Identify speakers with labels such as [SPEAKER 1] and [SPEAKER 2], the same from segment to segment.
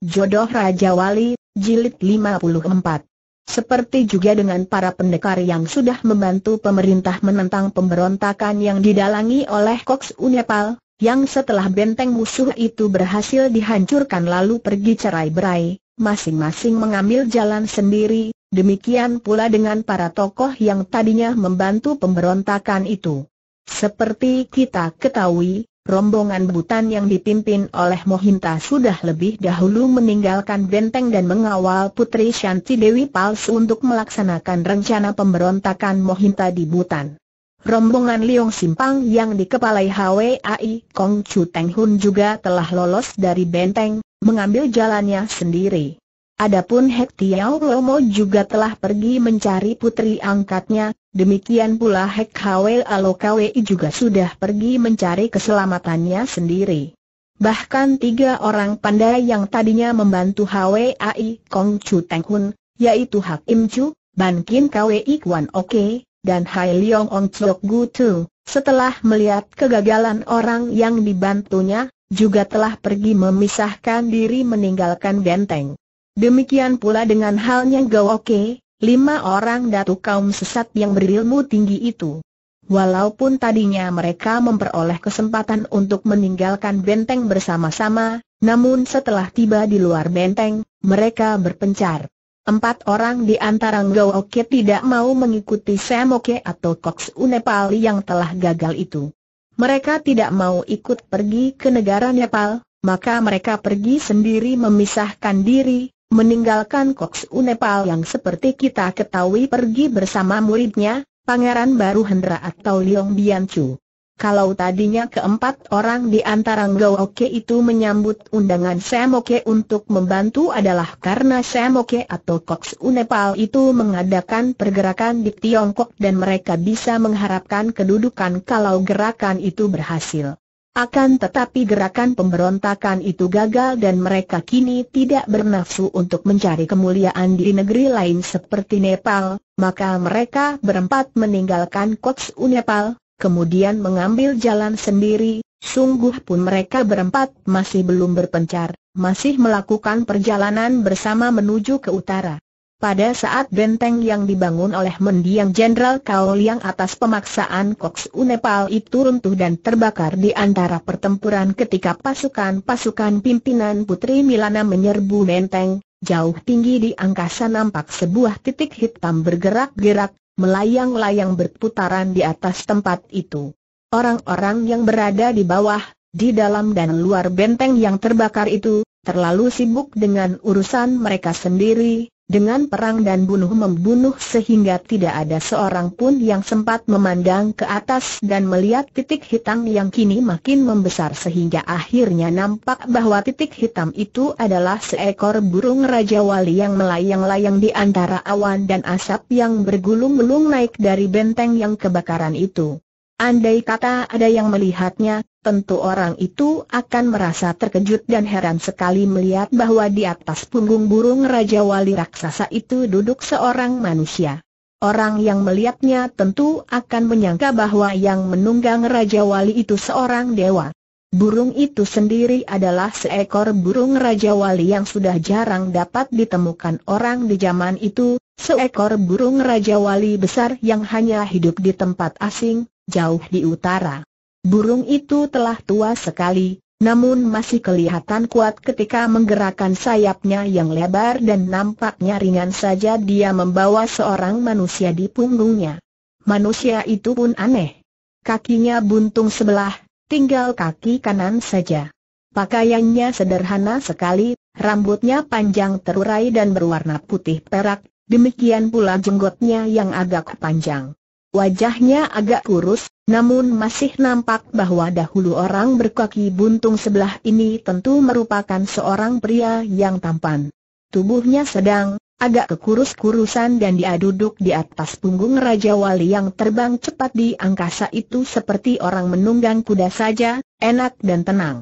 [SPEAKER 1] Jodoh Raja Wali, Jilid 54 Seperti juga dengan para pendekar yang sudah membantu pemerintah menentang pemberontakan yang didalangi oleh Koks Unepal, yang setelah benteng musuh itu berhasil dihancurkan lalu pergi cerai-berai, masing-masing mengambil jalan sendiri, demikian pula dengan para tokoh yang tadinya membantu pemberontakan itu. Seperti kita ketahui, rombongan Butan yang dipimpin oleh Mohinta sudah lebih dahulu meninggalkan benteng dan mengawal Putri Shanti Dewi palsu untuk melaksanakan rencana pemberontakan Mohinta di Butan. Rombongan Liong Simpang yang dikepalai HWAI Kong Chu Teng Hun juga telah lolos dari benteng, mengambil jalannya sendiri. Adapun Hek Tiao Lomo juga telah pergi mencari putri angkatnya, Demikian pula Hek Howell Alokawi juga sudah pergi mencari keselamatannya sendiri. Bahkan tiga orang pandai yang tadinya membantu Ai Kong Chu Teng Hun, yaitu Hak Im Chu, Ban Kin KWI Kwan Oke, dan Hai Leong Ong Chok Gu Tu, setelah melihat kegagalan orang yang dibantunya, juga telah pergi memisahkan diri meninggalkan benteng. Demikian pula dengan halnya Gao Oke, lima orang datu kaum sesat yang berilmu tinggi itu. Walaupun tadinya mereka memperoleh kesempatan untuk meninggalkan benteng bersama-sama, namun setelah tiba di luar benteng, mereka berpencar. Empat orang di antara Ngooke tidak mau mengikuti Semoke atau Cox Unepali yang telah gagal itu. Mereka tidak mau ikut pergi ke negara Nepal, maka mereka pergi sendiri memisahkan diri, Meninggalkan Koks Unepal yang seperti kita ketahui pergi bersama muridnya, Pangeran Baru Hendra atau Liong Biancu. Kalau tadinya keempat orang di antara Ngooke itu menyambut undangan Semoke untuk membantu adalah karena Semoke atau Koks Unepal itu mengadakan pergerakan di Tiongkok dan mereka bisa mengharapkan kedudukan kalau gerakan itu berhasil. Akan tetapi gerakan pemberontakan itu gagal dan mereka kini tidak bernafsu untuk mencari kemuliaan di negeri lain seperti Nepal, maka mereka berempat meninggalkan Kotsu Nepal, kemudian mengambil jalan sendiri, sungguh pun mereka berempat masih belum berpencar, masih melakukan perjalanan bersama menuju ke utara. Pada saat benteng yang dibangun oleh mendiang Jenderal Kao yang atas pemaksaan Koks Unepal itu runtuh dan terbakar di antara pertempuran ketika pasukan-pasukan pimpinan Putri Milana menyerbu benteng, jauh tinggi di angkasa nampak sebuah titik hitam bergerak-gerak, melayang-layang berputaran di atas tempat itu. Orang-orang yang berada di bawah, di dalam dan luar benteng yang terbakar itu, terlalu sibuk dengan urusan mereka sendiri, dengan perang dan bunuh-membunuh sehingga tidak ada seorang pun yang sempat memandang ke atas dan melihat titik hitam yang kini makin membesar sehingga akhirnya nampak bahwa titik hitam itu adalah seekor burung Raja Wali yang melayang-layang di antara awan dan asap yang bergulung-gulung naik dari benteng yang kebakaran itu. Andai kata ada yang melihatnya, tentu orang itu akan merasa terkejut dan heran sekali melihat bahwa di atas punggung burung Raja Wali Raksasa itu duduk seorang manusia. Orang yang melihatnya tentu akan menyangka bahwa yang menunggang Raja Wali itu seorang dewa. Burung itu sendiri adalah seekor burung Raja Wali yang sudah jarang dapat ditemukan orang di zaman itu, seekor burung Raja Wali besar yang hanya hidup di tempat asing, jauh di utara. Burung itu telah tua sekali, namun masih kelihatan kuat ketika menggerakkan sayapnya yang lebar dan nampaknya ringan saja dia membawa seorang manusia di punggungnya. Manusia itu pun aneh. Kakinya buntung sebelah, tinggal kaki kanan saja. Pakaiannya sederhana sekali, rambutnya panjang terurai dan berwarna putih perak, demikian pula jenggotnya yang agak panjang. Wajahnya agak kurus, namun masih nampak bahwa dahulu orang berkaki buntung sebelah ini tentu merupakan seorang pria yang tampan. Tubuhnya sedang, agak kekurus-kurusan dan dia duduk di atas punggung Raja Wali yang terbang cepat di angkasa itu seperti orang menunggang kuda saja, enak dan tenang.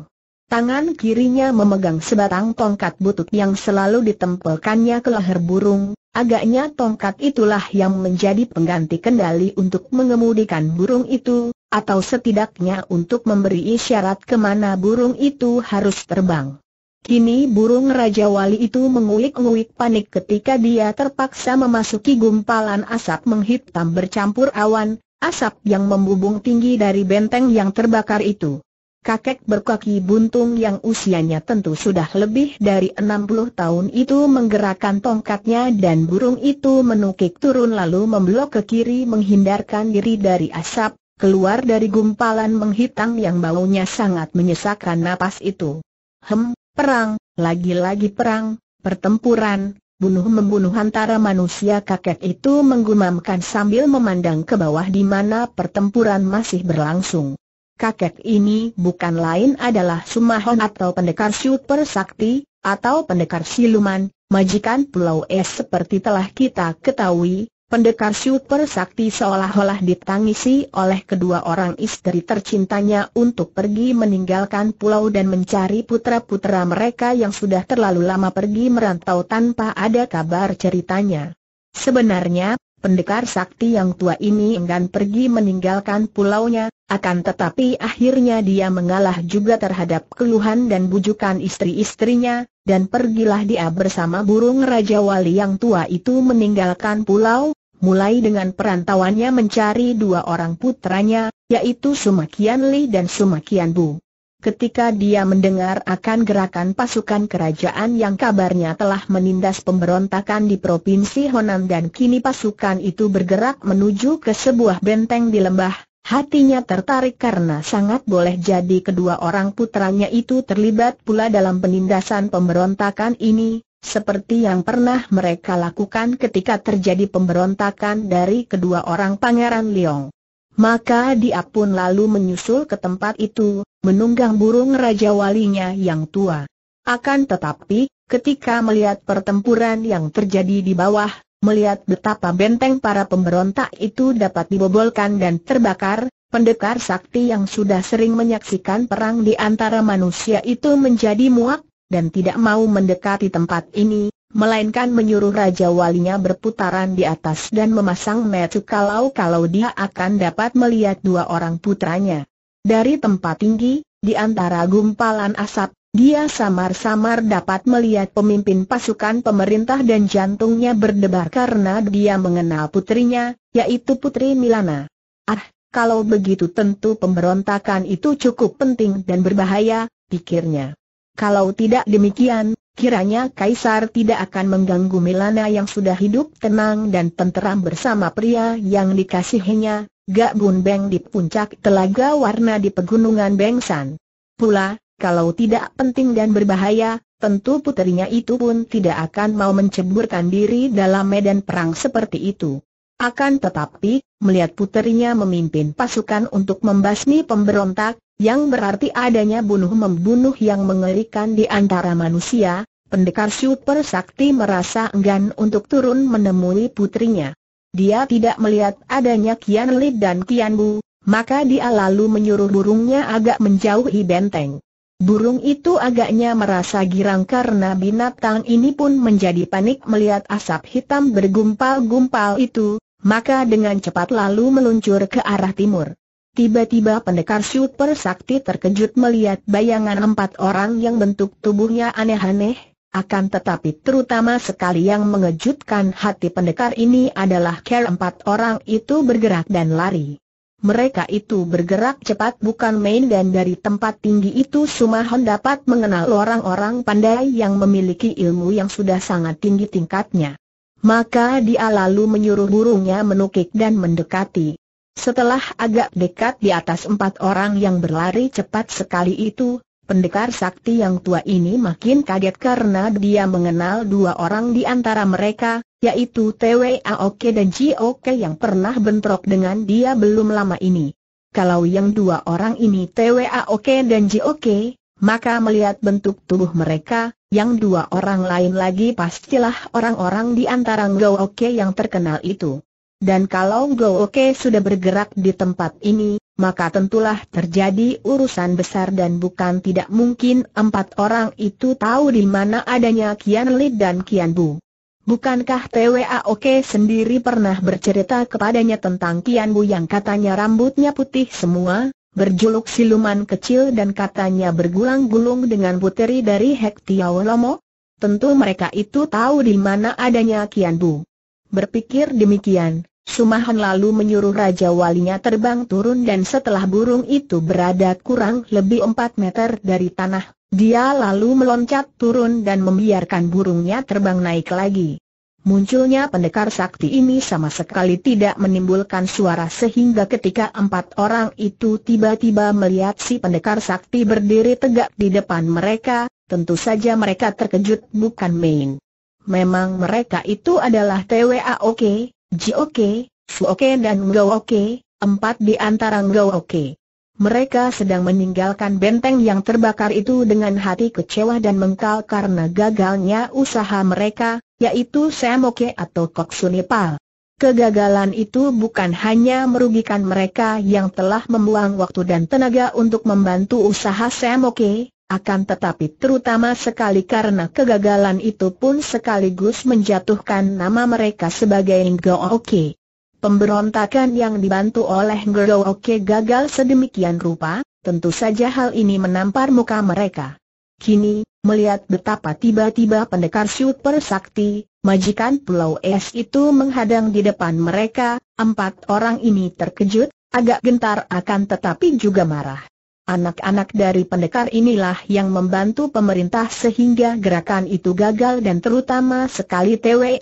[SPEAKER 1] Tangan kirinya memegang sebatang tongkat butut yang selalu ditempelkannya ke leher burung, agaknya tongkat itulah yang menjadi pengganti kendali untuk mengemudikan burung itu, atau setidaknya untuk memberi isyarat kemana burung itu harus terbang. Kini burung Raja Wali itu menguik-nguik panik ketika dia terpaksa memasuki gumpalan asap menghitam bercampur awan, asap yang membubung tinggi dari benteng yang terbakar itu kakek berkaki buntung yang usianya tentu sudah lebih dari 60 tahun itu menggerakkan tongkatnya dan burung itu menukik turun lalu memblok ke kiri menghindarkan diri dari asap, keluar dari gumpalan menghitam yang baunya sangat menyesakkan napas itu. Hem, perang, lagi-lagi perang, pertempuran, bunuh-membunuh antara manusia kakek itu menggumamkan sambil memandang ke bawah di mana pertempuran masih berlangsung kakek ini bukan lain adalah Sumahon atau pendekar super sakti, atau pendekar siluman, majikan Pulau Es seperti telah kita ketahui, pendekar super sakti seolah-olah ditangisi oleh kedua orang istri tercintanya untuk pergi meninggalkan pulau dan mencari putra-putra mereka yang sudah terlalu lama pergi merantau tanpa ada kabar ceritanya. Sebenarnya, Pendekar sakti yang tua ini enggan pergi meninggalkan pulaunya, akan tetapi akhirnya dia mengalah juga terhadap keluhan dan bujukan istri-istrinya, dan pergilah dia bersama burung Raja Wali yang tua itu meninggalkan pulau, mulai dengan perantauannya mencari dua orang putranya, yaitu Sumakian Li dan Sumakian Bu ketika dia mendengar akan gerakan pasukan kerajaan yang kabarnya telah menindas pemberontakan di Provinsi Honan dan kini pasukan itu bergerak menuju ke sebuah benteng di lembah, hatinya tertarik karena sangat boleh jadi kedua orang putranya itu terlibat pula dalam penindasan pemberontakan ini, seperti yang pernah mereka lakukan ketika terjadi pemberontakan dari kedua orang Pangeran Leong. Maka dia pun lalu menyusul ke tempat itu, menunggang burung Raja Walinya yang tua. Akan tetapi, ketika melihat pertempuran yang terjadi di bawah, melihat betapa benteng para pemberontak itu dapat dibobolkan dan terbakar, pendekar sakti yang sudah sering menyaksikan perang di antara manusia itu menjadi muak, dan tidak mau mendekati tempat ini, melainkan menyuruh Raja Walinya berputaran di atas dan memasang metu kalau-kalau dia akan dapat melihat dua orang putranya. Dari tempat tinggi, di antara gumpalan asap, dia samar-samar dapat melihat pemimpin pasukan pemerintah dan jantungnya berdebar karena dia mengenal putrinya, yaitu Putri Milana. Ah, kalau begitu tentu pemberontakan itu cukup penting dan berbahaya, pikirnya. Kalau tidak demikian, Kiranya Kaisar tidak akan mengganggu Milana yang sudah hidup tenang dan tenteram bersama pria yang dikasihinya, Gak Bun Beng di puncak telaga warna di pegunungan Bengsan. Pula, kalau tidak penting dan berbahaya, tentu puterinya itu pun tidak akan mau menceburkan diri dalam medan perang seperti itu. Akan tetapi, melihat puterinya memimpin pasukan untuk membasmi pemberontak, yang berarti adanya bunuh-membunuh yang mengerikan di antara manusia, pendekar super sakti merasa enggan untuk turun menemui putrinya. Dia tidak melihat adanya Kian Li dan Kian Bu, maka dia lalu menyuruh burungnya agak menjauhi benteng. Burung itu agaknya merasa girang karena binatang ini pun menjadi panik melihat asap hitam bergumpal-gumpal itu, maka dengan cepat lalu meluncur ke arah timur. Tiba-tiba pendekar super sakti terkejut melihat bayangan empat orang yang bentuk tubuhnya aneh-aneh, akan tetapi terutama sekali yang mengejutkan hati pendekar ini adalah care empat orang itu bergerak dan lari. Mereka itu bergerak cepat bukan main dan dari tempat tinggi itu Sumahon dapat mengenal orang-orang pandai yang memiliki ilmu yang sudah sangat tinggi tingkatnya. Maka dia lalu menyuruh burungnya menukik dan mendekati. Setelah agak dekat di atas empat orang yang berlari cepat sekali itu, pendekar sakti yang tua ini makin kaget karena dia mengenal dua orang di antara mereka, yaitu TWAOK dan JOK yang pernah bentrok dengan dia belum lama ini. Kalau yang dua orang ini TWAOK dan JOK, maka melihat bentuk tubuh mereka, yang dua orang lain lagi pastilah orang-orang di antara Ngo yang terkenal itu. Dan kalau Go Oke sudah bergerak di tempat ini, maka tentulah terjadi urusan besar dan bukan tidak mungkin empat orang itu tahu di mana adanya Kian Li dan Kian Bu. Bukankah TWA Oke sendiri pernah bercerita kepadanya tentang Kian Bu yang katanya rambutnya putih semua, berjuluk siluman kecil dan katanya bergulang-gulung dengan puteri dari Hek Tiao Lomo? Tentu mereka itu tahu di mana adanya Kian Bu. Berpikir demikian, Sumahan lalu menyuruh Raja Walinya terbang turun dan setelah burung itu berada kurang lebih 4 meter dari tanah, dia lalu meloncat turun dan membiarkan burungnya terbang naik lagi. Munculnya pendekar sakti ini sama sekali tidak menimbulkan suara sehingga ketika empat orang itu tiba-tiba melihat si pendekar sakti berdiri tegak di depan mereka, tentu saja mereka terkejut bukan main. Memang mereka itu adalah TWA Oke, Jioke, Suoke dan Ngooke, empat di antara Ngooke. Mereka sedang meninggalkan benteng yang terbakar itu dengan hati kecewa dan mengkal karena gagalnya usaha mereka, yaitu Semoke atau Koksunipal. Kegagalan itu bukan hanya merugikan mereka yang telah membuang waktu dan tenaga untuk membantu usaha Semoke, akan tetapi terutama sekali karena kegagalan itu pun sekaligus menjatuhkan nama mereka sebagai Ngooke. Pemberontakan yang dibantu oleh Ngooke gagal sedemikian rupa, tentu saja hal ini menampar muka mereka. Kini, melihat betapa tiba-tiba pendekar super sakti, majikan Pulau Es itu menghadang di depan mereka, empat orang ini terkejut, agak gentar akan tetapi juga marah. Anak-anak dari pendekar inilah yang membantu pemerintah sehingga gerakan itu gagal dan terutama sekali TWA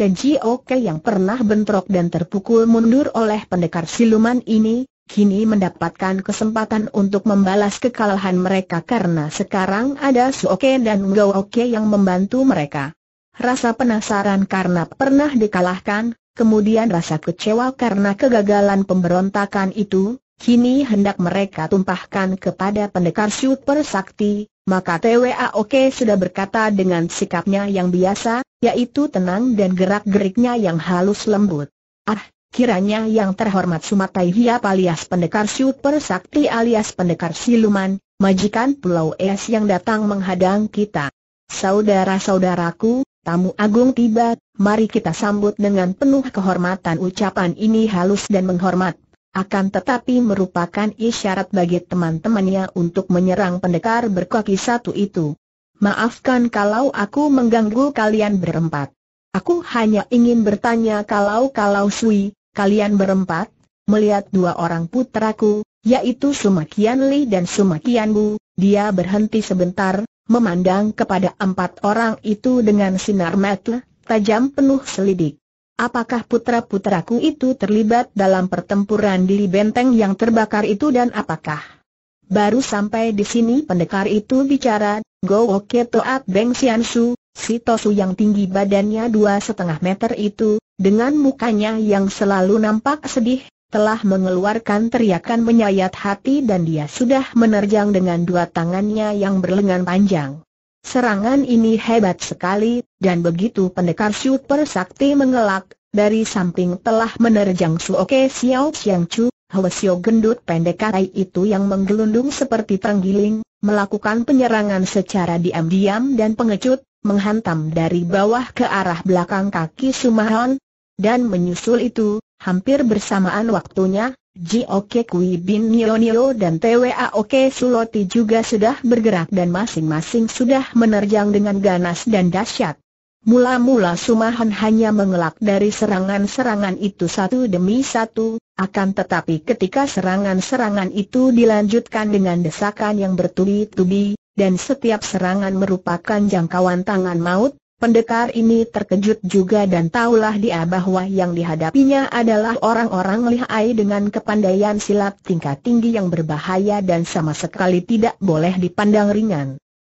[SPEAKER 1] dan JOK yang pernah bentrok dan terpukul mundur oleh pendekar siluman ini, kini mendapatkan kesempatan untuk membalas kekalahan mereka karena sekarang ada Suoke dan Ngo yang membantu mereka. Rasa penasaran karena pernah dikalahkan, kemudian rasa kecewa karena kegagalan pemberontakan itu, Kini hendak mereka tumpahkan kepada pendekar super sakti, maka TWA Oke sudah berkata dengan sikapnya yang biasa, yaitu tenang dan gerak-geriknya yang halus lembut. Ah, kiranya yang terhormat Sumatai Hiap alias pendekar super sakti alias pendekar siluman, majikan Pulau Es yang datang menghadang kita. Saudara-saudaraku, tamu agung tiba, mari kita sambut dengan penuh kehormatan ucapan ini halus dan menghormat akan tetapi merupakan isyarat bagi teman-temannya untuk menyerang pendekar berkaki satu itu. Maafkan kalau aku mengganggu kalian berempat. Aku hanya ingin bertanya kalau-kalau Sui, kalian berempat, melihat dua orang putraku, yaitu Sumakian Li dan Sumakian Bu, dia berhenti sebentar, memandang kepada empat orang itu dengan sinar mata tajam penuh selidik apakah putra-putraku itu terlibat dalam pertempuran di benteng yang terbakar itu dan apakah? Baru sampai di sini pendekar itu bicara, Go Oke Toat Beng Sian Su, si Tosu yang tinggi badannya dua setengah meter itu, dengan mukanya yang selalu nampak sedih, telah mengeluarkan teriakan menyayat hati dan dia sudah menerjang dengan dua tangannya yang berlengan panjang. Serangan ini hebat sekali, dan begitu pendekar super sakti mengelak, dari samping telah menerjang Suoke Xiao Xiang Chu, Hwasyo gendut pendekarai itu yang menggelundung seperti tanggiling, melakukan penyerangan secara diam-diam dan pengecut, menghantam dari bawah ke arah belakang kaki Sumahon, dan menyusul itu, hampir bersamaan waktunya, Jioke Kui Bin Nio Nio dan TWA Oke Suloti juga sudah bergerak dan masing-masing sudah menerjang dengan ganas dan dahsyat. Mula-mula Sumahan hanya mengelak dari serangan-serangan itu satu demi satu, akan tetapi ketika serangan-serangan itu dilanjutkan dengan desakan yang bertubi-tubi, dan setiap serangan merupakan jangkauan tangan maut, Pendekar ini terkejut juga dan tahulah dia bahwa yang dihadapinya adalah orang-orang lihai dengan kepandaian silat tingkat tinggi yang berbahaya dan sama sekali tidak boleh dipandang ringan.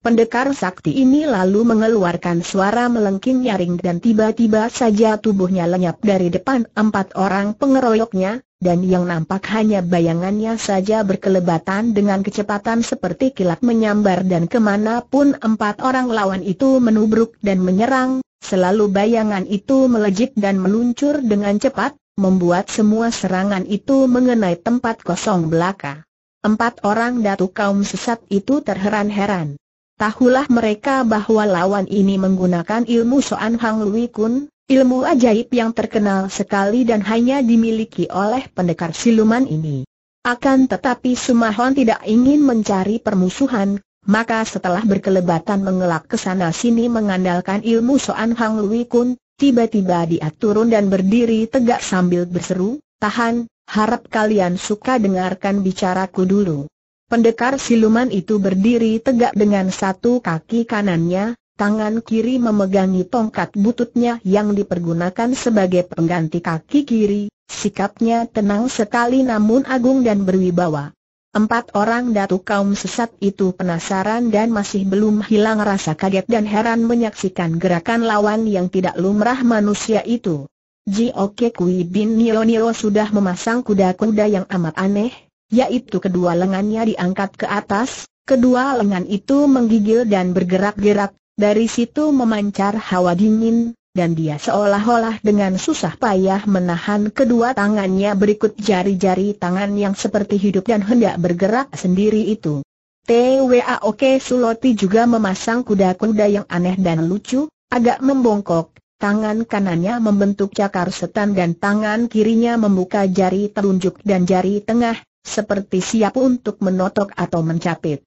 [SPEAKER 1] Pendekar sakti ini lalu mengeluarkan suara melengking nyaring dan tiba-tiba saja tubuhnya lenyap dari depan empat orang pengeroyoknya, dan yang nampak hanya bayangannya saja berkelebatan dengan kecepatan seperti kilat menyambar dan kemana pun empat orang lawan itu menubruk dan menyerang, selalu bayangan itu melejit dan meluncur dengan cepat, membuat semua serangan itu mengenai tempat kosong belaka. Empat orang datu kaum sesat itu terheran-heran. Tahulah mereka bahwa lawan ini menggunakan ilmu Soan Hang Lui Kun, Ilmu ajaib yang terkenal sekali dan hanya dimiliki oleh pendekar siluman ini. Akan tetapi Sumahon tidak ingin mencari permusuhan, maka setelah berkelebatan mengelak ke sana sini mengandalkan ilmu Soan Hang Lui Kun, tiba-tiba dia turun dan berdiri tegak sambil berseru, tahan, harap kalian suka dengarkan bicaraku dulu. Pendekar siluman itu berdiri tegak dengan satu kaki kanannya, Tangan kiri memegangi tongkat bututnya yang dipergunakan sebagai pengganti kaki kiri, sikapnya tenang sekali namun agung dan berwibawa. Empat orang datu kaum sesat itu penasaran dan masih belum hilang rasa kaget dan heran menyaksikan gerakan lawan yang tidak lumrah manusia itu. Jioke Kui bin Nio Nio sudah memasang kuda-kuda yang amat aneh, yaitu kedua lengannya diangkat ke atas, Kedua lengan itu menggigil dan bergerak-gerak, dari situ memancar hawa dingin, dan dia seolah-olah dengan susah payah menahan kedua tangannya berikut jari-jari tangan yang seperti hidup dan hendak bergerak sendiri itu. TWA Oke Suloti juga memasang kuda-kuda yang aneh dan lucu, agak membongkok, tangan kanannya membentuk cakar setan dan tangan kirinya membuka jari telunjuk dan jari tengah, seperti siap untuk menotok atau mencapit.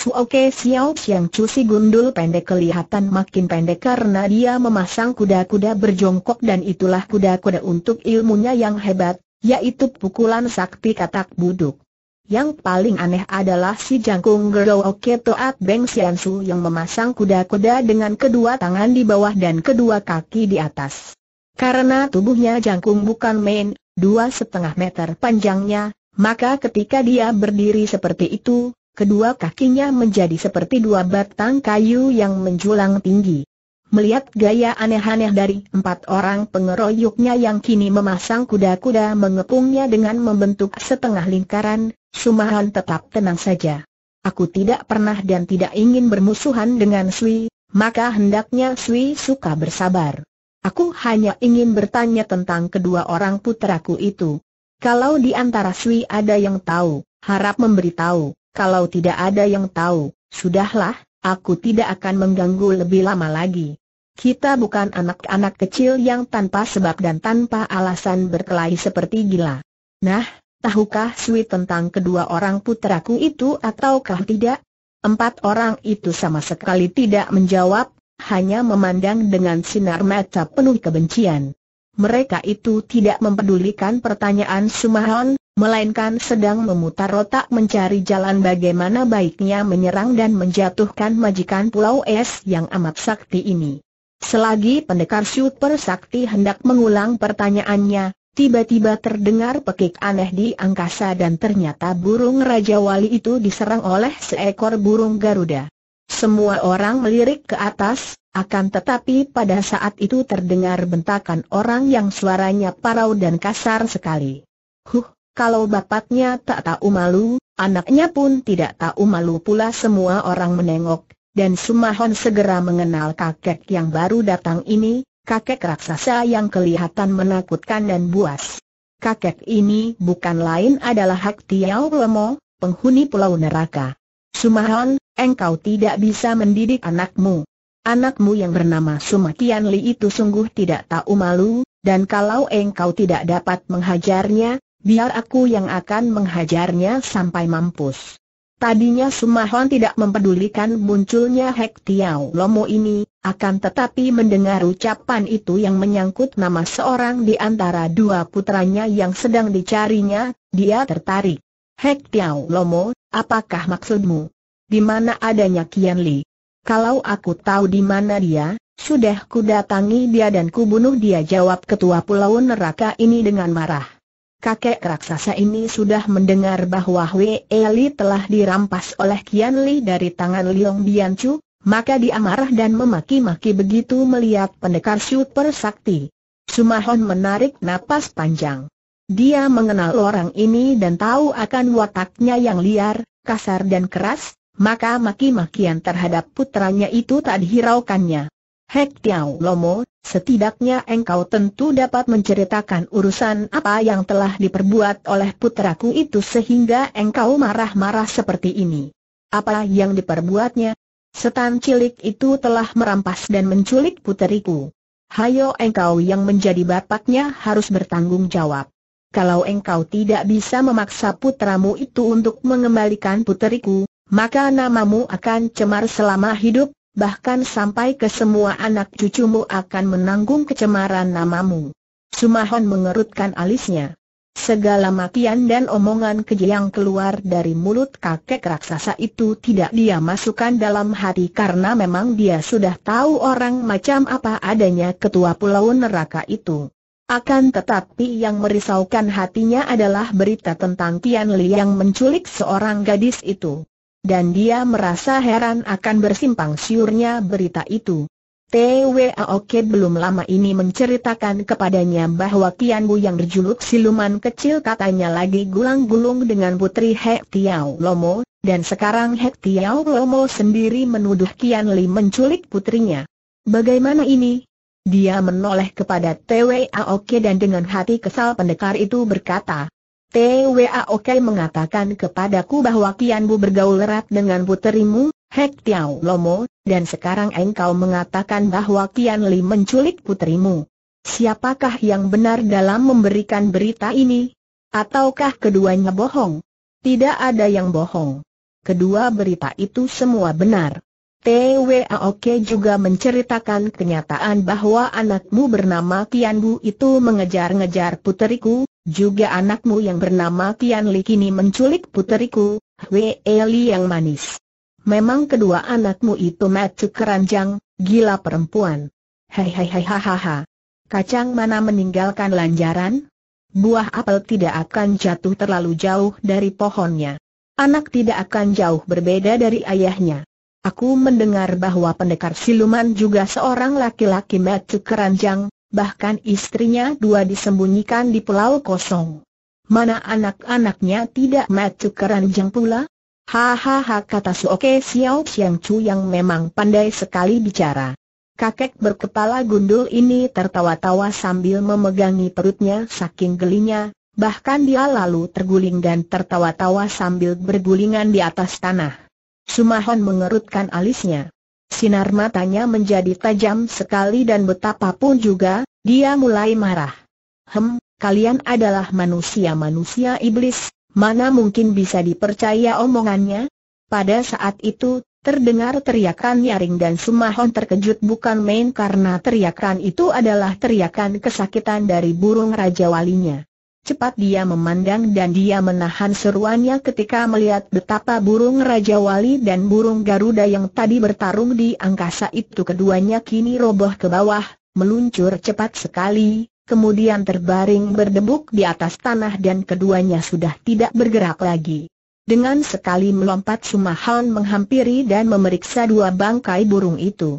[SPEAKER 1] Fuoke Xiao Xiang Chu si gundul pendek kelihatan makin pendek karena dia memasang kuda-kuda berjongkok dan itulah kuda-kuda untuk ilmunya yang hebat, yaitu pukulan sakti katak buduk. Yang paling aneh adalah si jangkung Gerlo Oke Toat Beng Sian Su yang memasang kuda-kuda dengan kedua tangan di bawah dan kedua kaki di atas. Karena tubuhnya jangkung bukan main, dua setengah meter panjangnya, maka ketika dia berdiri seperti itu, kedua kakinya menjadi seperti dua batang kayu yang menjulang tinggi. Melihat gaya aneh-aneh dari empat orang pengeroyoknya yang kini memasang kuda-kuda mengepungnya dengan membentuk setengah lingkaran, Sumahan tetap tenang saja. Aku tidak pernah dan tidak ingin bermusuhan dengan Sui, maka hendaknya Sui suka bersabar. Aku hanya ingin bertanya tentang kedua orang putraku itu. Kalau di antara Sui ada yang tahu, harap memberitahu. Kalau tidak ada yang tahu, sudahlah, aku tidak akan mengganggu lebih lama lagi. Kita bukan anak-anak kecil yang tanpa sebab dan tanpa alasan berkelahi seperti gila. Nah, tahukah Sui tentang kedua orang putraku itu ataukah tidak? Empat orang itu sama sekali tidak menjawab, hanya memandang dengan sinar mata penuh kebencian. Mereka itu tidak mempedulikan pertanyaan Sumahon, melainkan sedang memutar otak mencari jalan bagaimana baiknya menyerang dan menjatuhkan majikan Pulau Es yang amat sakti ini. Selagi pendekar super sakti hendak mengulang pertanyaannya, tiba-tiba terdengar pekik aneh di angkasa dan ternyata burung Raja Wali itu diserang oleh seekor burung Garuda. Semua orang melirik ke atas, akan tetapi pada saat itu terdengar bentakan orang yang suaranya parau dan kasar sekali. Huh, kalau bapaknya tak tahu malu, anaknya pun tidak tahu malu pula semua orang menengok, dan Sumahon segera mengenal kakek yang baru datang ini, kakek raksasa yang kelihatan menakutkan dan buas. Kakek ini bukan lain adalah Hak Tiao Lemo, penghuni pulau neraka. Sumahon, engkau tidak bisa mendidik anakmu. Anakmu yang bernama Sumakian Li itu sungguh tidak tahu malu, dan kalau engkau tidak dapat menghajarnya, biar aku yang akan menghajarnya sampai mampus. Tadinya Sumahon tidak mempedulikan munculnya Hek Tiao Lomo ini, akan tetapi mendengar ucapan itu yang menyangkut nama seorang di antara dua putranya yang sedang dicarinya, dia tertarik. Hek Tiao Lomo, apakah maksudmu? Di mana adanya Kian Li? Kalau aku tahu di mana dia, sudah kudatangi dia dan kubunuh dia jawab ketua pulau neraka ini dengan marah kakek raksasa ini sudah mendengar bahwa Wei Li telah dirampas oleh Kian Li dari tangan Liong Biancu, maka dia marah dan memaki-maki begitu melihat pendekar super sakti. Sumahon menarik napas panjang. Dia mengenal orang ini dan tahu akan wataknya yang liar, kasar dan keras, maka maki-makian terhadap putranya itu tak dihiraukannya. Hek Tiau Lomo, setidaknya engkau tentu dapat menceritakan urusan apa yang telah diperbuat oleh puteraku itu sehingga engkau marah-marah seperti ini. Apa yang diperbuatnya? Setan cilik itu telah merampas dan menculik puteriku. Hayo engkau yang menjadi bapaknya harus bertanggung jawab. Kalau engkau tidak bisa memaksa putramu itu untuk mengembalikan puteriku, maka namamu akan cemar selama hidup, bahkan sampai ke semua anak cucumu akan menanggung kecemaran namamu. Sumahon mengerutkan alisnya. Segala makian dan omongan keji yang keluar dari mulut kakek raksasa itu tidak dia masukkan dalam hati karena memang dia sudah tahu orang macam apa adanya ketua pulau neraka itu. Akan tetapi yang merisaukan hatinya adalah berita tentang Tian Li yang menculik seorang gadis itu dan dia merasa heran akan bersimpang siurnya berita itu. T.W.A.O.K. belum lama ini menceritakan kepadanya bahwa Tian yang berjuluk siluman kecil katanya lagi gulang-gulung dengan putri Hek Tiao Lomo, dan sekarang Hek Tiao Lomo sendiri menuduh Kian Li menculik putrinya. Bagaimana ini? Dia menoleh kepada T.W.A.O.K. dan dengan hati kesal pendekar itu berkata, TWA Oke mengatakan kepadaku bahwa Kianbu bergaul erat dengan puterimu, Hek Tiao Lomo, dan sekarang engkau mengatakan bahwa Kian Li menculik puterimu. Siapakah yang benar dalam memberikan berita ini? Ataukah keduanya bohong? Tidak ada yang bohong. Kedua berita itu semua benar. Oke juga menceritakan kenyataan bahwa anakmu bernama Kianbu itu mengejar-ngejar puteriku, juga anakmu yang bernama Tian Li kini menculik puteriku, Wei Eli yang manis. Memang kedua anakmu itu macu keranjang, gila perempuan. Hei hei hei hahaha. Kacang mana meninggalkan lanjaran? Buah apel tidak akan jatuh terlalu jauh dari pohonnya. Anak tidak akan jauh berbeda dari ayahnya. Aku mendengar bahwa pendekar siluman juga seorang laki-laki macu keranjang, bahkan istrinya dua disembunyikan di pulau kosong. Mana anak-anaknya tidak macu keranjang pula? Hahaha kata Suoke Xiao Xiang Chu yang memang pandai sekali bicara. Kakek berkepala gundul ini tertawa-tawa sambil memegangi perutnya saking gelinya, bahkan dia lalu terguling dan tertawa-tawa sambil bergulingan di atas tanah. Sumahon mengerutkan alisnya. Sinar matanya menjadi tajam sekali dan betapapun juga, dia mulai marah. Hem, kalian adalah manusia-manusia iblis, mana mungkin bisa dipercaya omongannya? Pada saat itu, Terdengar teriakan nyaring dan Sumahon terkejut bukan main karena teriakan itu adalah teriakan kesakitan dari burung raja walinya. Cepat dia memandang dan dia menahan seruannya ketika melihat betapa burung Raja Wali dan burung Garuda yang tadi bertarung di angkasa itu keduanya kini roboh ke bawah, meluncur cepat sekali, kemudian terbaring berdebuk di atas tanah dan keduanya sudah tidak bergerak lagi. Dengan sekali melompat Sumahan menghampiri dan memeriksa dua bangkai burung itu.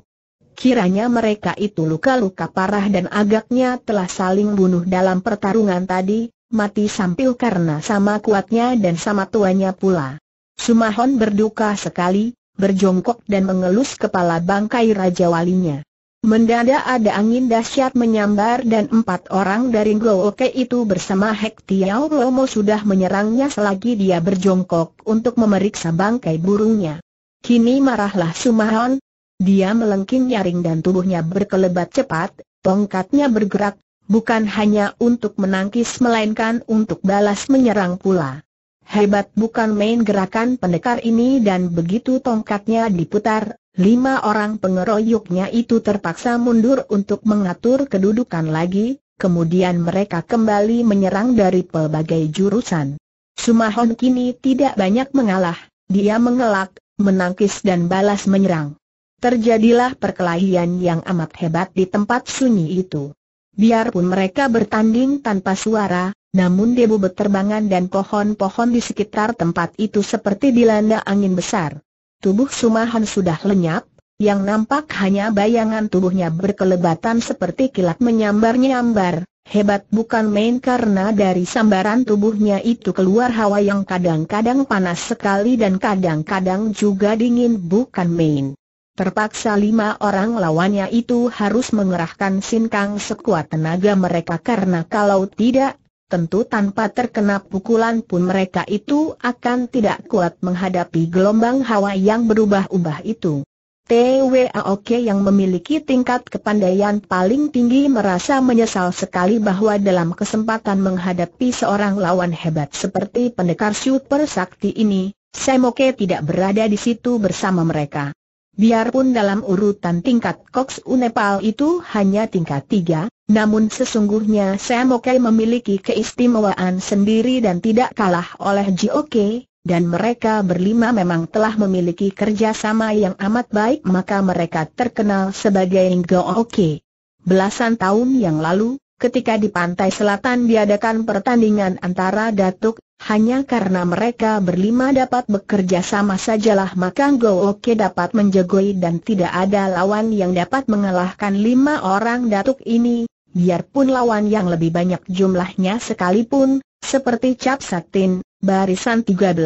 [SPEAKER 1] Kiranya mereka itu luka-luka parah dan agaknya telah saling bunuh dalam pertarungan tadi, mati sambil karena sama kuatnya dan sama tuanya pula. Sumahon berduka sekali, berjongkok dan mengelus kepala bangkai Raja Walinya. Mendadak ada angin dahsyat menyambar dan empat orang dari Gooke itu bersama Hek Tiao Romo sudah menyerangnya selagi dia berjongkok untuk memeriksa bangkai burungnya. Kini marahlah Sumahon. Dia melengking nyaring dan tubuhnya berkelebat cepat, tongkatnya bergerak, bukan hanya untuk menangkis melainkan untuk balas menyerang pula. Hebat bukan main gerakan pendekar ini dan begitu tongkatnya diputar, lima orang pengeroyoknya itu terpaksa mundur untuk mengatur kedudukan lagi, kemudian mereka kembali menyerang dari pelbagai jurusan. Sumahon kini tidak banyak mengalah, dia mengelak, menangkis dan balas menyerang. Terjadilah perkelahian yang amat hebat di tempat sunyi itu. Biarpun mereka bertanding tanpa suara, namun debu beterbangan dan pohon-pohon di sekitar tempat itu seperti dilanda angin besar. Tubuh Sumahan sudah lenyap, yang nampak hanya bayangan tubuhnya berkelebatan seperti kilat menyambar-nyambar, hebat bukan main karena dari sambaran tubuhnya itu keluar hawa yang kadang-kadang panas sekali dan kadang-kadang juga dingin bukan main. Terpaksa lima orang lawannya itu harus mengerahkan sinkang sekuat tenaga mereka karena kalau tidak, tentu tanpa terkena pukulan pun mereka itu akan tidak kuat menghadapi gelombang hawa yang berubah-ubah itu. TWAOK yang memiliki tingkat kepandaian paling tinggi merasa menyesal sekali bahwa dalam kesempatan menghadapi seorang lawan hebat seperti pendekar super sakti ini, Semoke tidak berada di situ bersama mereka. Biarpun dalam urutan tingkat Cox Unepal itu hanya tingkat tiga, namun sesungguhnya Oke memiliki keistimewaan sendiri dan tidak kalah oleh JOK. dan mereka berlima memang telah memiliki kerjasama yang amat baik maka mereka terkenal sebagai Oke. Belasan tahun yang lalu, ketika di pantai selatan diadakan pertandingan antara Datuk hanya karena mereka berlima dapat bekerja sama sajalah maka Go dapat menjegoi dan tidak ada lawan yang dapat mengalahkan lima orang datuk ini, biarpun lawan yang lebih banyak jumlahnya sekalipun, seperti Cap Satin, barisan 13,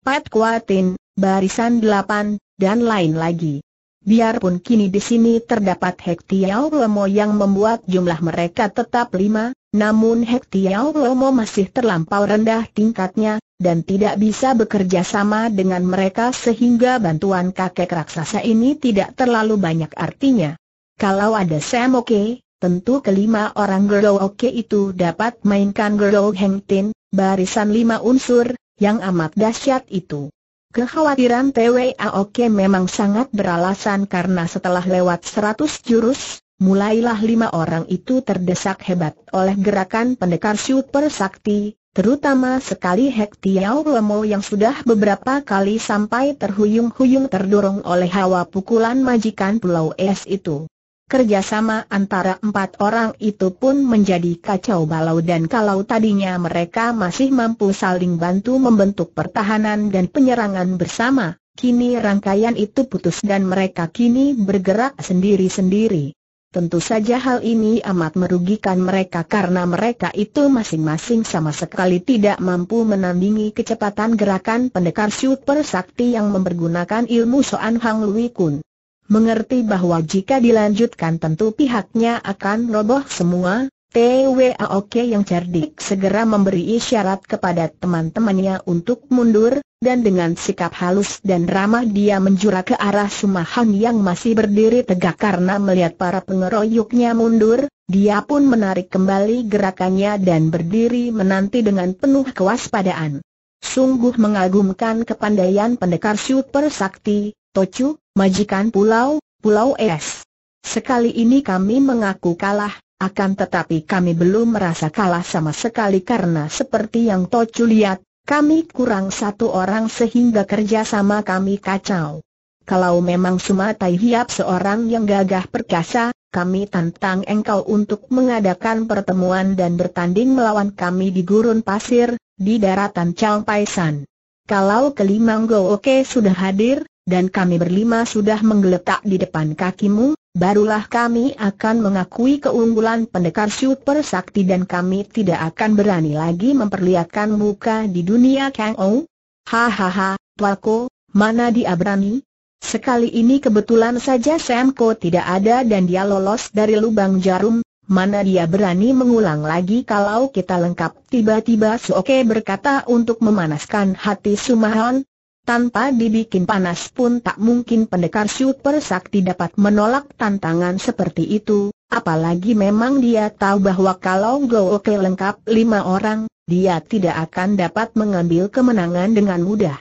[SPEAKER 1] Pat Kuatin, barisan 8, dan lain lagi. Biarpun kini di sini terdapat Hektiau Lemo yang membuat jumlah mereka tetap lima, namun Hek Hektiao Lomo masih terlampau rendah tingkatnya, dan tidak bisa bekerja sama dengan mereka sehingga bantuan kakek raksasa ini tidak terlalu banyak artinya. Kalau ada Sam Oke, tentu kelima orang Gerdo Oke itu dapat mainkan Gerdo Heng Tin, barisan lima unsur, yang amat dahsyat itu. Kekhawatiran TWA Oke memang sangat beralasan karena setelah lewat 100 jurus, Mulailah lima orang itu terdesak hebat oleh gerakan pendekar super sakti, terutama sekali Hek Tiao Lemo yang sudah beberapa kali sampai terhuyung-huyung terdorong oleh hawa pukulan majikan Pulau Es itu. Kerjasama antara empat orang itu pun menjadi kacau balau dan kalau tadinya mereka masih mampu saling bantu membentuk pertahanan dan penyerangan bersama, kini rangkaian itu putus dan mereka kini bergerak sendiri-sendiri. Tentu saja hal ini amat merugikan mereka karena mereka itu masing-masing sama sekali tidak mampu menandingi kecepatan gerakan pendekar super sakti yang mempergunakan ilmu Soan Hang Lui Kun. Mengerti bahwa jika dilanjutkan tentu pihaknya akan roboh semua, TWAOK yang cerdik segera memberi isyarat kepada teman-temannya untuk mundur, dan dengan sikap halus dan ramah dia menjura ke arah Sumahan yang masih berdiri tegak karena melihat para pengeroyoknya mundur, dia pun menarik kembali gerakannya dan berdiri menanti dengan penuh kewaspadaan. Sungguh mengagumkan kepandaian pendekar super sakti, Tocu, majikan pulau, pulau es. Sekali ini kami mengaku kalah, akan tetapi kami belum merasa kalah sama sekali karena seperti yang Tocu lihat, kami kurang satu orang sehingga kerjasama kami kacau. Kalau memang Sumatai Hiap seorang yang gagah perkasa, kami tantang engkau untuk mengadakan pertemuan dan bertanding melawan kami di gurun pasir, di daratan Chao Paisan. Kalau kelima Go Oke sudah hadir, dan kami berlima sudah menggeletak di depan kakimu, barulah kami akan mengakui keunggulan pendekar super sakti dan kami tidak akan berani lagi memperlihatkan muka di dunia Kang Ou. Hahaha, Tuako, mana dia berani? Sekali ini kebetulan saja Samko tidak ada dan dia lolos dari lubang jarum, mana dia berani mengulang lagi kalau kita lengkap. Tiba-tiba Suoke berkata untuk memanaskan hati Sumahan, tanpa dibikin panas pun tak mungkin pendekar super sakti dapat menolak tantangan seperti itu, apalagi memang dia tahu bahwa kalau Go Gooke lengkap lima orang, dia tidak akan dapat mengambil kemenangan dengan mudah.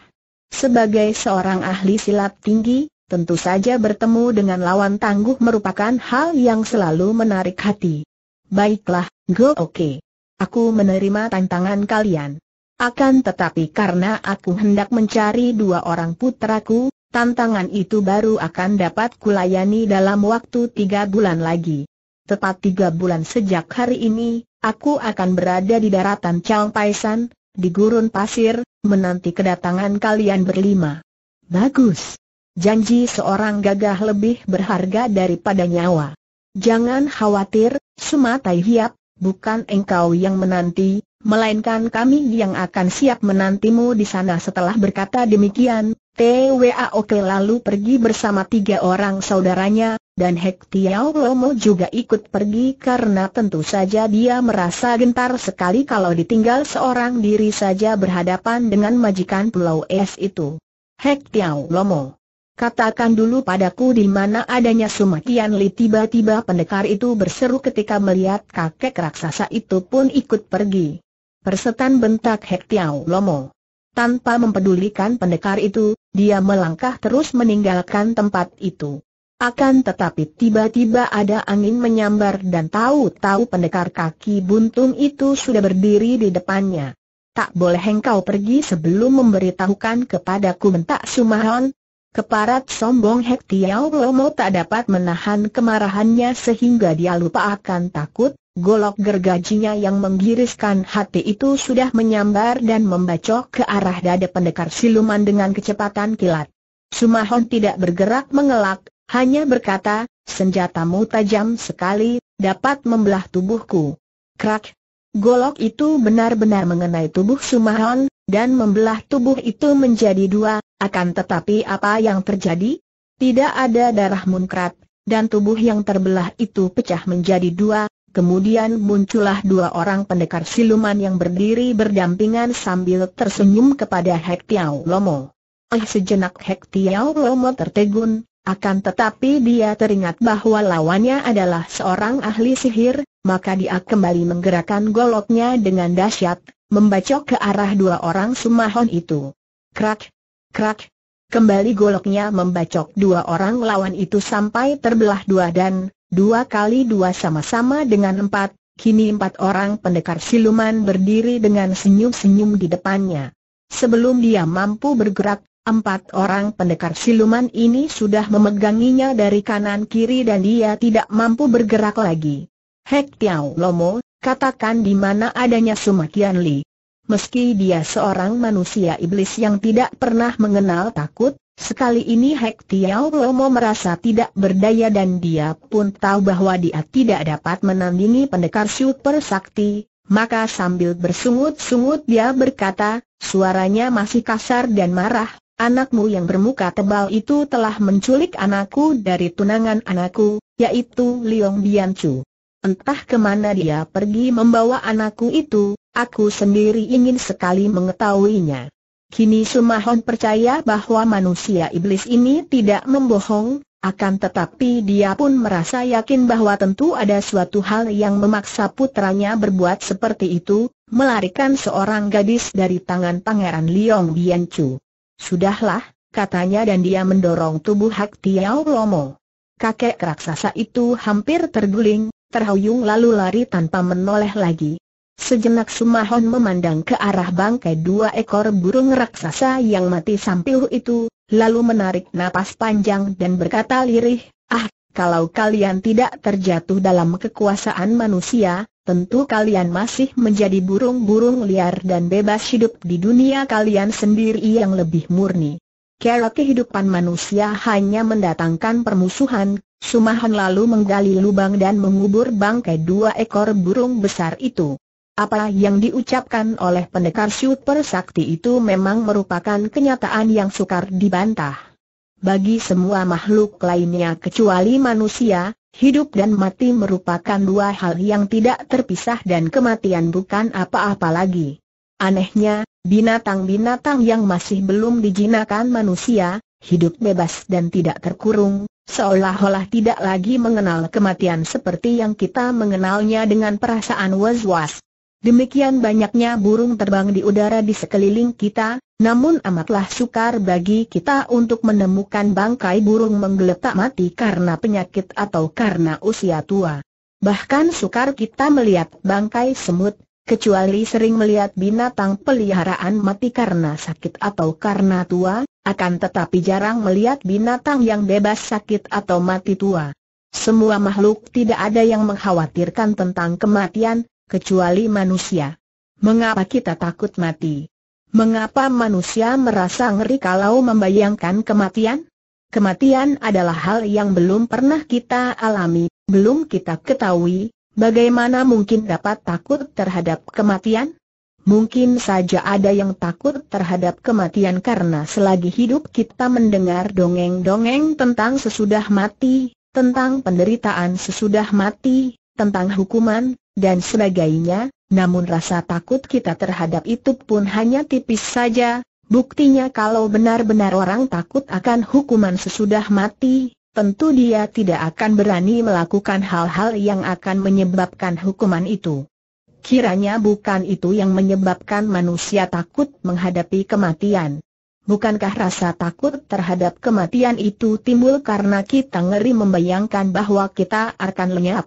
[SPEAKER 1] Sebagai seorang ahli silat tinggi, tentu saja bertemu dengan lawan tangguh merupakan hal yang selalu menarik hati. Baiklah, Go Gooke. Aku menerima tantangan kalian. Akan tetapi karena aku hendak mencari dua orang putraku, tantangan itu baru akan dapat kulayani dalam waktu tiga bulan lagi. Tepat tiga bulan sejak hari ini, aku akan berada di daratan Chang Paisan, di gurun pasir, menanti kedatangan kalian berlima. Bagus. Janji seorang gagah lebih berharga daripada nyawa. Jangan khawatir, Sumatai Hiap, bukan engkau yang menanti, melainkan kami yang akan siap menantimu di sana setelah berkata demikian, TWA Oke lalu pergi bersama tiga orang saudaranya, dan Hek Tiao Lomo juga ikut pergi karena tentu saja dia merasa gentar sekali kalau ditinggal seorang diri saja berhadapan dengan majikan Pulau Es itu. Hek Tiao Lomo, katakan dulu padaku di mana adanya Sumakian Li tiba-tiba pendekar itu berseru ketika melihat kakek raksasa itu pun ikut pergi. Persetan bentak Hek Tiau Lomo. Tanpa mempedulikan pendekar itu, dia melangkah terus meninggalkan tempat itu. Akan tetapi tiba-tiba ada angin menyambar dan tahu-tahu pendekar kaki buntung itu sudah berdiri di depannya. Tak boleh engkau pergi sebelum memberitahukan kepadaku bentak Sumahon. Keparat sombong Hek Tiau Lomo tak dapat menahan kemarahannya sehingga dia lupa akan takut, Golok gergajinya yang menggiriskan hati itu sudah menyambar dan membacok ke arah dada pendekar siluman dengan kecepatan kilat. Sumahon tidak bergerak mengelak, hanya berkata, senjatamu tajam sekali, dapat membelah tubuhku. Krak! Golok itu benar-benar mengenai tubuh Sumahon, dan membelah tubuh itu menjadi dua, akan tetapi apa yang terjadi? Tidak ada darah munkrat, dan tubuh yang terbelah itu pecah menjadi dua, Kemudian muncullah dua orang pendekar siluman yang berdiri berdampingan sambil tersenyum kepada Hek Tiao Lomo. Eh sejenak Hek Tiao Lomo tertegun, akan tetapi dia teringat bahwa lawannya adalah seorang ahli sihir, maka dia kembali menggerakkan goloknya dengan dahsyat, membacok ke arah dua orang sumahon itu. Krak, krak, kembali goloknya membacok dua orang lawan itu sampai terbelah dua dan Dua kali dua sama-sama dengan empat, kini empat orang pendekar siluman berdiri dengan senyum-senyum di depannya. Sebelum dia mampu bergerak, Empat orang pendekar siluman ini sudah memeganginya dari kanan kiri dan dia tidak mampu bergerak lagi. Hek Tiao Lomo, katakan di mana adanya Sumakian Li. Meski dia seorang manusia iblis yang tidak pernah mengenal takut, Sekali ini Hek Tiao Lomo merasa tidak berdaya dan dia pun tahu bahwa dia tidak dapat menandingi pendekar super sakti, maka sambil bersungut-sungut dia berkata, suaranya masih kasar dan marah, anakmu yang bermuka tebal itu telah menculik anakku dari tunangan anakku, yaitu Liong Biancu. Entah kemana dia pergi membawa anakku itu, aku sendiri ingin sekali mengetahuinya. Kini Sumahon percaya bahwa manusia iblis ini tidak membohong, akan tetapi dia pun merasa yakin bahwa tentu ada suatu hal yang memaksa putranya berbuat seperti itu, melarikan seorang gadis dari tangan Pangeran Liong Biancu. Sudahlah, katanya dan dia mendorong tubuh Hak Tiao Lomo. Kakek raksasa itu hampir terguling, terhuyung lalu lari tanpa menoleh lagi. Sejenak Sumahon memandang ke arah bangkai dua ekor burung raksasa yang mati sampiuh itu, lalu menarik napas panjang dan berkata lirih, ah, kalau kalian tidak terjatuh dalam kekuasaan manusia, tentu kalian masih menjadi burung-burung liar dan bebas hidup di dunia kalian sendiri yang lebih murni. Kera kehidupan manusia hanya mendatangkan permusuhan, Sumahan lalu menggali lubang dan mengubur bangkai dua ekor burung besar itu. Apa yang diucapkan oleh pendekar super sakti itu memang merupakan kenyataan yang sukar dibantah. Bagi semua makhluk lainnya kecuali manusia, hidup dan mati merupakan dua hal yang tidak terpisah dan kematian bukan apa-apa lagi. Anehnya, binatang-binatang yang masih belum dijinakan manusia, hidup bebas dan tidak terkurung, seolah-olah tidak lagi mengenal kematian seperti yang kita mengenalnya dengan perasaan was-was. Demikian banyaknya burung terbang di udara di sekeliling kita, namun amatlah sukar bagi kita untuk menemukan bangkai burung menggeletak mati karena penyakit atau karena usia tua. Bahkan sukar kita melihat bangkai semut, kecuali sering melihat binatang peliharaan mati karena sakit atau karena tua, akan tetapi jarang melihat binatang yang bebas sakit atau mati tua. Semua makhluk tidak ada yang mengkhawatirkan tentang kematian, kecuali manusia. Mengapa kita takut mati? Mengapa manusia merasa ngeri kalau membayangkan kematian? Kematian adalah hal yang belum pernah kita alami, belum kita ketahui, bagaimana mungkin dapat takut terhadap kematian? Mungkin saja ada yang takut terhadap kematian karena selagi hidup kita mendengar dongeng-dongeng tentang sesudah mati, tentang penderitaan sesudah mati, tentang hukuman, dan sebagainya, namun rasa takut kita terhadap itu pun hanya tipis saja, buktinya kalau benar-benar orang takut akan hukuman sesudah mati, tentu dia tidak akan berani melakukan hal-hal yang akan menyebabkan hukuman itu. Kiranya bukan itu yang menyebabkan manusia takut menghadapi kematian. Bukankah rasa takut terhadap kematian itu timbul karena kita ngeri membayangkan bahwa kita akan lenyap?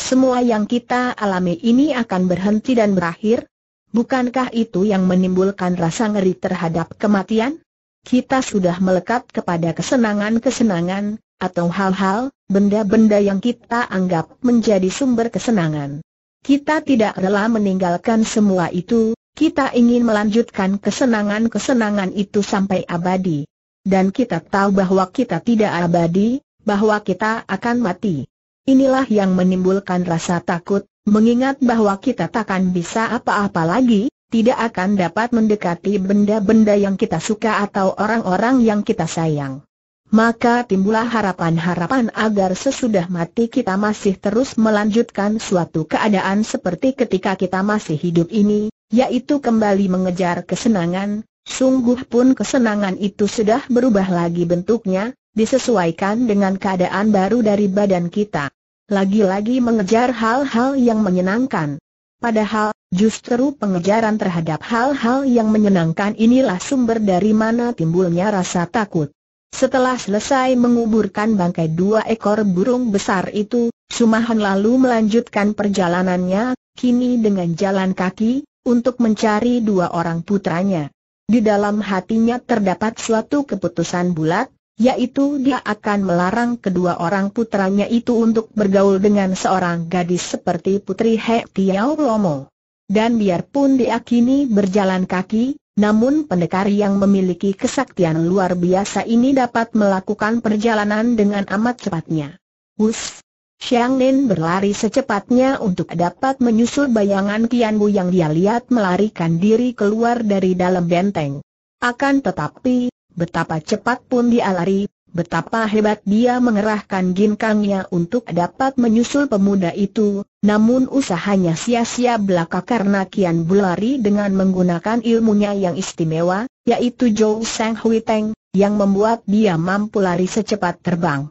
[SPEAKER 1] Semua yang kita alami ini akan berhenti dan berakhir? Bukankah itu yang menimbulkan rasa ngeri terhadap kematian? Kita sudah melekat kepada kesenangan-kesenangan, atau hal-hal, benda-benda yang kita anggap menjadi sumber kesenangan. Kita tidak rela meninggalkan semua itu, kita ingin melanjutkan kesenangan-kesenangan itu sampai abadi. Dan kita tahu bahwa kita tidak abadi, bahwa kita akan mati. Inilah yang menimbulkan rasa takut, mengingat bahwa kita takkan bisa apa-apa lagi, tidak akan dapat mendekati benda-benda yang kita suka atau orang-orang yang kita sayang. Maka timbullah harapan-harapan agar sesudah mati kita masih terus melanjutkan suatu keadaan seperti ketika kita masih hidup ini, yaitu kembali mengejar kesenangan, sungguh pun kesenangan itu sudah berubah lagi bentuknya, disesuaikan dengan keadaan baru dari badan kita lagi-lagi mengejar hal-hal yang menyenangkan. Padahal, justru pengejaran terhadap hal-hal yang menyenangkan inilah sumber dari mana timbulnya rasa takut. Setelah selesai menguburkan bangkai dua ekor burung besar itu, Sumahan lalu melanjutkan perjalanannya, kini dengan jalan kaki, untuk mencari dua orang putranya. Di dalam hatinya terdapat suatu keputusan bulat, yaitu dia akan melarang kedua orang putranya itu untuk bergaul dengan seorang gadis seperti Putri He Tiao Lomo. Dan biarpun dia kini berjalan kaki, namun pendekar yang memiliki kesaktian luar biasa ini dapat melakukan perjalanan dengan amat cepatnya. Hus, Xiang Nen berlari secepatnya untuk dapat menyusul bayangan Kian Bu yang dia lihat melarikan diri keluar dari dalam benteng. Akan tetapi, Betapa cepat pun dia lari, betapa hebat dia mengerahkan ginkangnya untuk dapat menyusul pemuda itu, namun usahanya sia-sia belaka karena Kian Bulari dengan menggunakan ilmunya yang istimewa, yaitu Zhou Sang Hui Teng, yang membuat dia mampu lari secepat terbang.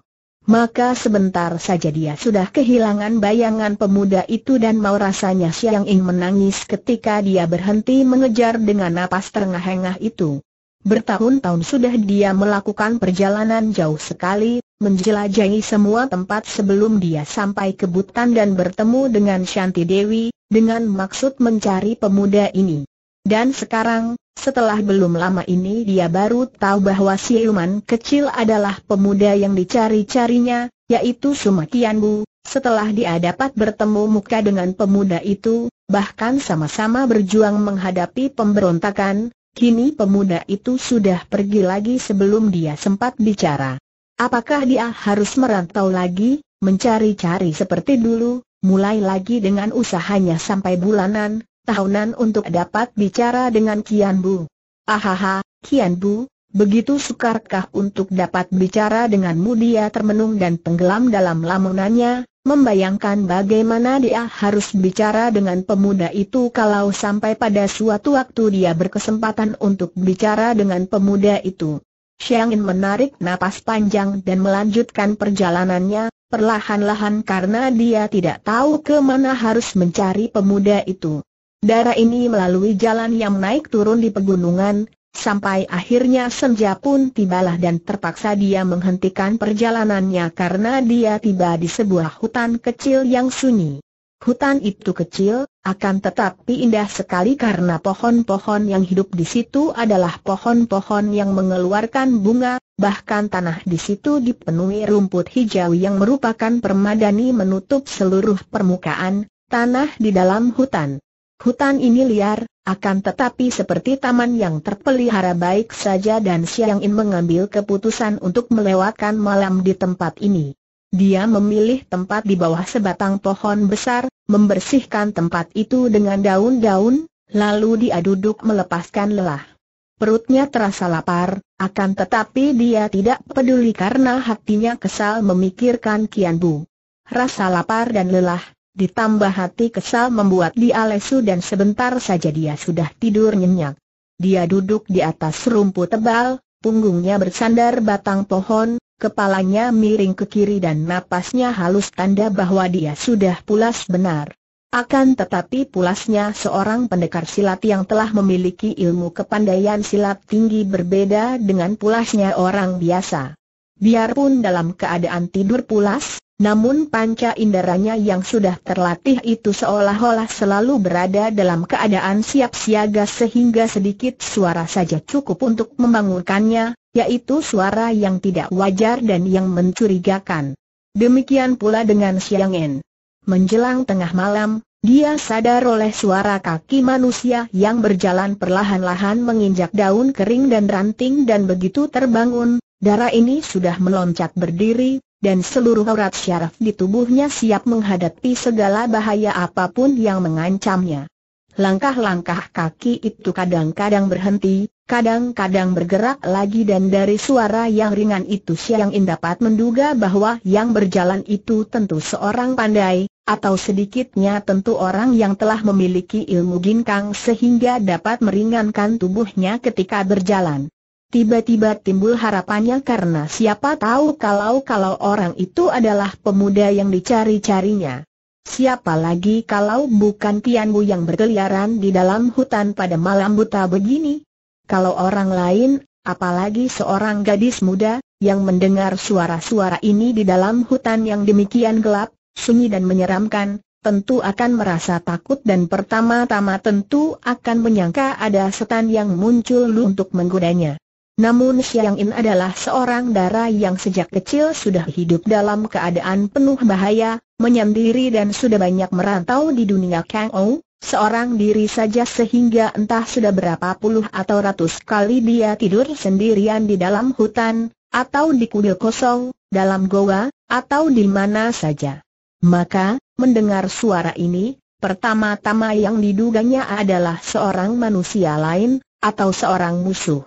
[SPEAKER 1] Maka sebentar saja dia sudah kehilangan bayangan pemuda itu dan mau rasanya Siang Ing menangis ketika dia berhenti mengejar dengan napas terengah-engah itu. Bertahun-tahun sudah dia melakukan perjalanan jauh sekali, menjelajahi semua tempat sebelum dia sampai ke Butan dan bertemu dengan Shanti Dewi, dengan maksud mencari pemuda ini. Dan sekarang, setelah belum lama ini dia baru tahu bahwa siluman kecil adalah pemuda yang dicari-carinya, yaitu Sumakianbu. Setelah dia dapat bertemu muka dengan pemuda itu, bahkan sama-sama berjuang menghadapi pemberontakan, Kini pemuda itu sudah pergi lagi sebelum dia sempat bicara. Apakah dia harus merantau lagi, mencari-cari seperti dulu, mulai lagi dengan usahanya sampai bulanan, tahunan untuk dapat bicara dengan Kian Bu? Ahaha, Kian Bu, begitu sukarkah untuk dapat bicara denganmu dia termenung dan tenggelam dalam lamunannya, membayangkan bagaimana dia harus bicara dengan pemuda itu kalau sampai pada suatu waktu dia berkesempatan untuk bicara dengan pemuda itu. Xiangin menarik napas panjang dan melanjutkan perjalanannya, perlahan-lahan karena dia tidak tahu ke mana harus mencari pemuda itu. Darah ini melalui jalan yang naik turun di pegunungan, Sampai akhirnya senja pun tibalah dan terpaksa dia menghentikan perjalanannya karena dia tiba di sebuah hutan kecil yang sunyi. Hutan itu kecil, akan tetapi indah sekali karena pohon-pohon yang hidup di situ adalah pohon-pohon yang mengeluarkan bunga, bahkan tanah di situ dipenuhi rumput hijau yang merupakan permadani menutup seluruh permukaan, tanah di dalam hutan. Hutan ini liar, akan tetapi seperti taman yang terpelihara baik saja dan Siang In mengambil keputusan untuk melewatkan malam di tempat ini. Dia memilih tempat di bawah sebatang pohon besar, membersihkan tempat itu dengan daun-daun, lalu dia duduk melepaskan lelah. Perutnya terasa lapar, akan tetapi dia tidak peduli karena hatinya kesal memikirkan Kian Bu. Rasa lapar dan lelah, Ditambah hati kesal membuat dia lesu dan sebentar saja dia sudah tidur nyenyak. Dia duduk di atas rumput tebal, punggungnya bersandar batang pohon, kepalanya miring ke kiri dan napasnya halus tanda bahwa dia sudah pulas benar. Akan tetapi pulasnya seorang pendekar silat yang telah memiliki ilmu kepandaian silat tinggi berbeda dengan pulasnya orang biasa. Biarpun dalam keadaan tidur pulas, namun panca inderanya yang sudah terlatih itu seolah-olah selalu berada dalam keadaan siap siaga sehingga sedikit suara saja cukup untuk membangunkannya, yaitu suara yang tidak wajar dan yang mencurigakan. Demikian pula dengan Siang En. Menjelang tengah malam, dia sadar oleh suara kaki manusia yang berjalan perlahan-lahan menginjak daun kering dan ranting dan begitu terbangun, darah ini sudah meloncat berdiri, dan seluruh aurat syaraf di tubuhnya siap menghadapi segala bahaya apapun yang mengancamnya. Langkah-langkah kaki itu kadang-kadang berhenti, kadang-kadang bergerak lagi dan dari suara yang ringan itu Siang In dapat menduga bahwa yang berjalan itu tentu seorang pandai, atau sedikitnya tentu orang yang telah memiliki ilmu ginkang sehingga dapat meringankan tubuhnya ketika berjalan. Tiba-tiba timbul harapannya karena siapa tahu kalau-kalau orang itu adalah pemuda yang dicari-carinya. Siapa lagi kalau bukan Bu yang berkeliaran di dalam hutan pada malam buta begini? Kalau orang lain, apalagi seorang gadis muda, yang mendengar suara-suara ini di dalam hutan yang demikian gelap, sunyi dan menyeramkan, tentu akan merasa takut dan pertama-tama tentu akan menyangka ada setan yang muncul untuk menggodanya. Namun Xiang In adalah seorang dara yang sejak kecil sudah hidup dalam keadaan penuh bahaya, menyendiri dan sudah banyak merantau di dunia Kang Ou, seorang diri saja sehingga entah sudah berapa puluh atau ratus kali dia tidur sendirian di dalam hutan, atau di kudil kosong, dalam goa, atau di mana saja. Maka, mendengar suara ini, pertama-tama yang diduganya adalah seorang manusia lain, atau seorang musuh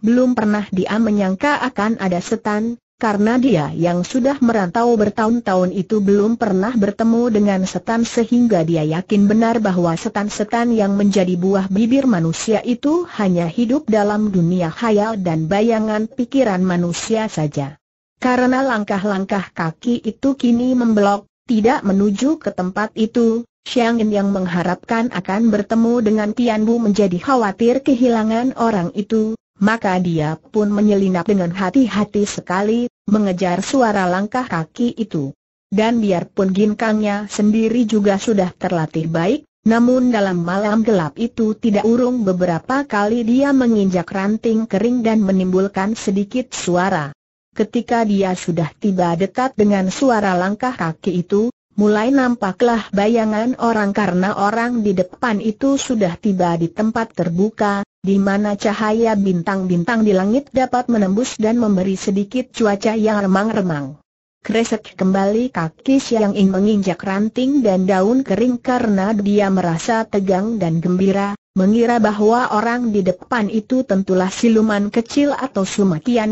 [SPEAKER 1] belum pernah dia menyangka akan ada setan, karena dia yang sudah merantau bertahun-tahun itu belum pernah bertemu dengan setan sehingga dia yakin benar bahwa setan-setan yang menjadi buah bibir manusia itu hanya hidup dalam dunia khayal dan bayangan pikiran manusia saja. Karena langkah-langkah kaki itu kini membelok, tidak menuju ke tempat itu, Xiang Yin yang mengharapkan akan bertemu dengan Tian Bu menjadi khawatir kehilangan orang itu, maka dia pun menyelinap dengan hati-hati sekali, mengejar suara langkah kaki itu. Dan biarpun ginkangnya sendiri juga sudah terlatih baik, namun dalam malam gelap itu tidak urung beberapa kali dia menginjak ranting kering dan menimbulkan sedikit suara. Ketika dia sudah tiba dekat dengan suara langkah kaki itu, mulai nampaklah bayangan orang karena orang di depan itu sudah tiba di tempat terbuka, di mana cahaya bintang-bintang di langit dapat menembus dan memberi sedikit cuaca yang remang-remang. Kresek kembali kaki Siang Ing menginjak ranting dan daun kering karena dia merasa tegang dan gembira, mengira bahwa orang di depan itu tentulah siluman kecil atau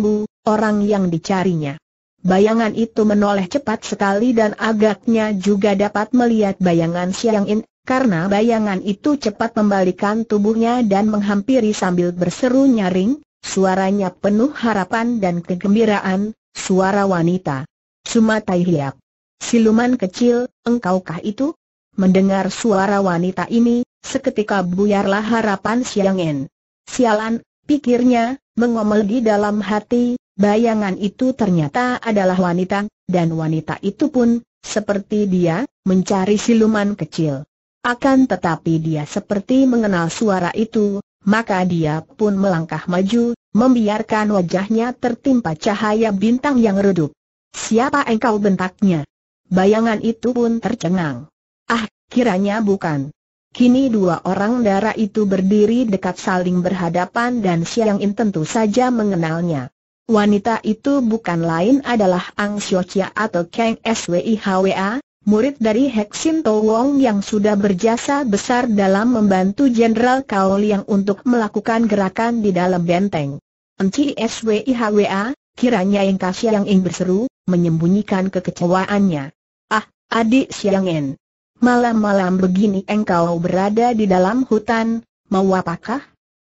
[SPEAKER 1] bu, orang yang dicarinya. Bayangan itu menoleh cepat sekali dan agaknya juga dapat melihat bayangan Siang In karena bayangan itu cepat membalikan tubuhnya dan menghampiri sambil berseru nyaring, suaranya penuh harapan dan kegembiraan, suara wanita. Sumatai Hiap. Siluman kecil, engkaukah itu? Mendengar suara wanita ini, seketika buyarlah harapan Siang En. Sialan, pikirnya, mengomel di dalam hati, bayangan itu ternyata adalah wanita, dan wanita itu pun, seperti dia, mencari siluman kecil. Akan tetapi dia seperti mengenal suara itu, maka dia pun melangkah maju, membiarkan wajahnya tertimpa cahaya bintang yang redup. Siapa engkau bentaknya? Bayangan itu pun tercengang. Ah, kiranya bukan. Kini dua orang darah itu berdiri dekat saling berhadapan dan Siang In tentu saja mengenalnya. Wanita itu bukan lain adalah Ang Xiochia atau Kang SWIHWA, murid dari Heksin Wong yang sudah berjasa besar dalam membantu Jenderal Kao yang untuk melakukan gerakan di dalam benteng. Enci SWIHWA, kiranya yang kasih yang ingin berseru, menyembunyikan kekecewaannya. Ah, adik Siangen. Malam-malam begini engkau berada di dalam hutan, mau apakah?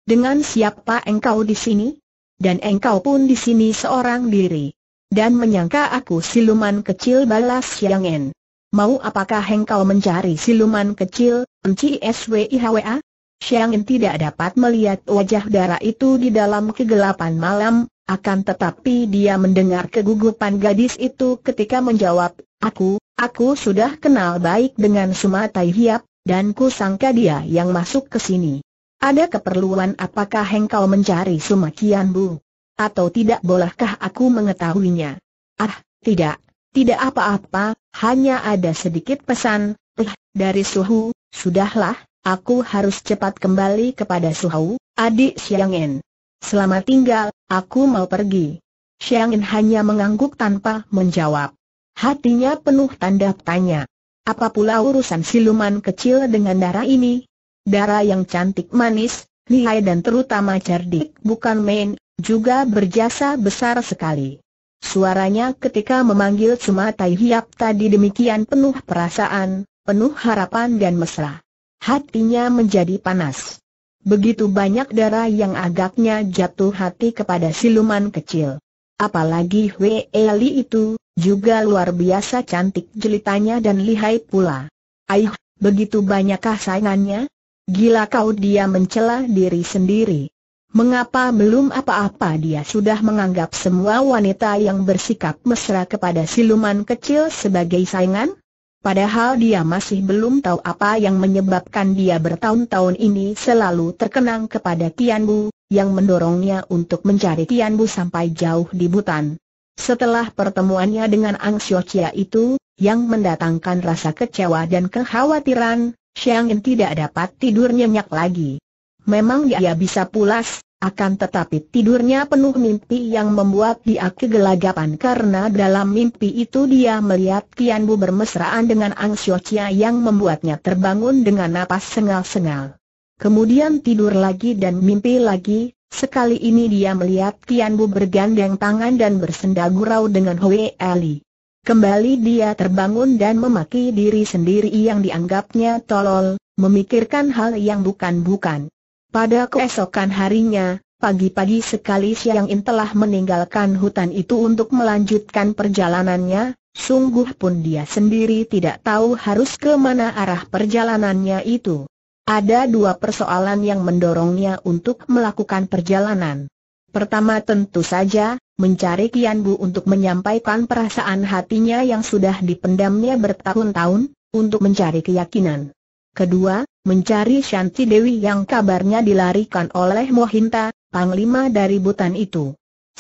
[SPEAKER 1] Dengan siapa engkau di sini? Dan engkau pun di sini seorang diri. Dan menyangka aku siluman kecil balas Siangen. Mau apakah engkau mencari siluman kecil, Enci SWIHWA? Xiang tidak dapat melihat wajah darah itu di dalam kegelapan malam, akan tetapi dia mendengar kegugupan gadis itu ketika menjawab, Aku, aku sudah kenal baik dengan Sumatai Hiap, dan ku sangka dia yang masuk ke sini. Ada keperluan apakah engkau mencari Sumakian Bu? Atau tidak bolehkah aku mengetahuinya? Ah, tidak, tidak apa-apa, hanya ada sedikit pesan, eh, dari Suhu, sudahlah, aku harus cepat kembali kepada Suhu, adik Siangin. Selamat tinggal, aku mau pergi. Siangin hanya mengangguk tanpa menjawab. Hatinya penuh tanda tanya. Apa pula urusan siluman kecil dengan darah ini? Darah yang cantik manis, lihai dan terutama cerdik bukan main, juga berjasa besar sekali. Suaranya ketika memanggil Cuma Tai Hiap tadi demikian penuh perasaan, penuh harapan dan mesra. Hatinya menjadi panas. Begitu banyak darah yang agaknya jatuh hati kepada siluman kecil. Apalagi Hwe Li itu, juga luar biasa cantik jelitanya dan lihai pula. Aih, begitu banyakkah saingannya? Gila kau dia mencela diri sendiri. Mengapa belum apa-apa dia sudah menganggap semua wanita yang bersikap mesra kepada siluman kecil sebagai saingan? Padahal dia masih belum tahu apa yang menyebabkan dia bertahun-tahun ini selalu terkenang kepada Tian Bu, yang mendorongnya untuk mencari Tian Bu sampai jauh di Butan. Setelah pertemuannya dengan Ang Sio Chia itu, yang mendatangkan rasa kecewa dan kekhawatiran, Xiang Yin tidak dapat tidur nyenyak lagi. Memang dia ya, ya bisa pulas, akan tetapi tidurnya penuh mimpi yang membuat dia kegelagapan karena dalam mimpi itu dia melihat Kian Bu bermesraan dengan Ang Sio Chia yang membuatnya terbangun dengan napas sengal-sengal. Kemudian tidur lagi dan mimpi lagi, sekali ini dia melihat Kian Bu bergandeng tangan dan bersenda gurau dengan Hui Ali. Kembali dia terbangun dan memaki diri sendiri yang dianggapnya tolol, memikirkan hal yang bukan-bukan. Pada keesokan harinya, pagi-pagi sekali Siang In telah meninggalkan hutan itu untuk melanjutkan perjalanannya, sungguh pun dia sendiri tidak tahu harus ke mana arah perjalanannya itu. Ada dua persoalan yang mendorongnya untuk melakukan perjalanan. Pertama tentu saja, mencari Kian Bu untuk menyampaikan perasaan hatinya yang sudah dipendamnya bertahun-tahun, untuk mencari keyakinan. Kedua, mencari Shanti Dewi yang kabarnya dilarikan oleh Mohinta, panglima dari Butan itu.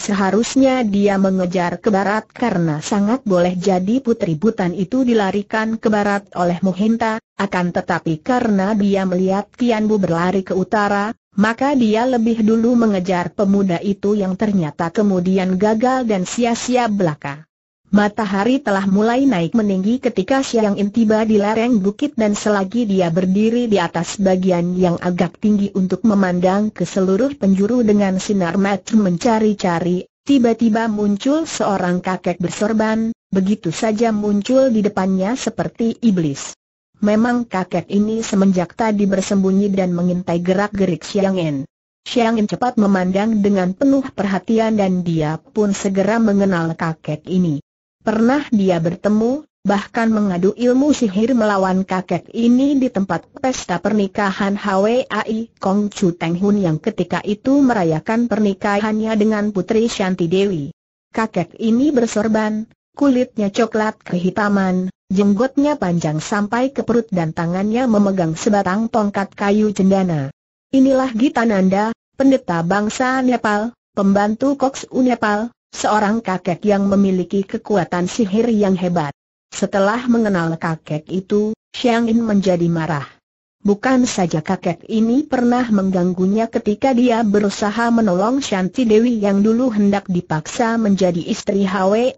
[SPEAKER 1] Seharusnya dia mengejar ke barat karena sangat boleh jadi putri butan itu dilarikan ke barat oleh Mohinta. akan tetapi karena dia melihat Kianbu berlari ke utara, maka dia lebih dulu mengejar pemuda itu yang ternyata kemudian gagal dan sia-sia belaka. Matahari telah mulai naik meninggi ketika siang In tiba di lereng bukit dan selagi dia berdiri di atas bagian yang agak tinggi untuk memandang ke seluruh penjuru dengan sinar mata mencari-cari, tiba-tiba muncul seorang kakek bersorban, begitu saja muncul di depannya seperti iblis. Memang kakek ini semenjak tadi bersembunyi dan mengintai gerak-gerik Siang In. Xiang In cepat memandang dengan penuh perhatian dan dia pun segera mengenal kakek ini. Pernah dia bertemu, bahkan mengadu ilmu sihir melawan kakek ini di tempat pesta pernikahan HWAI Kong Chu Teng Hun yang ketika itu merayakan pernikahannya dengan Putri Shanti Dewi. Kakek ini bersorban, kulitnya coklat kehitaman, jenggotnya panjang sampai ke perut dan tangannya memegang sebatang tongkat kayu cendana. Inilah Gita Nanda, pendeta bangsa Nepal, pembantu Koks Nepal, Seorang kakek yang memiliki kekuatan sihir yang hebat. Setelah mengenal kakek itu, Xiang In menjadi marah. Bukan saja kakek ini pernah mengganggunya ketika dia berusaha menolong Shanti Dewi yang dulu hendak dipaksa menjadi istri Hwai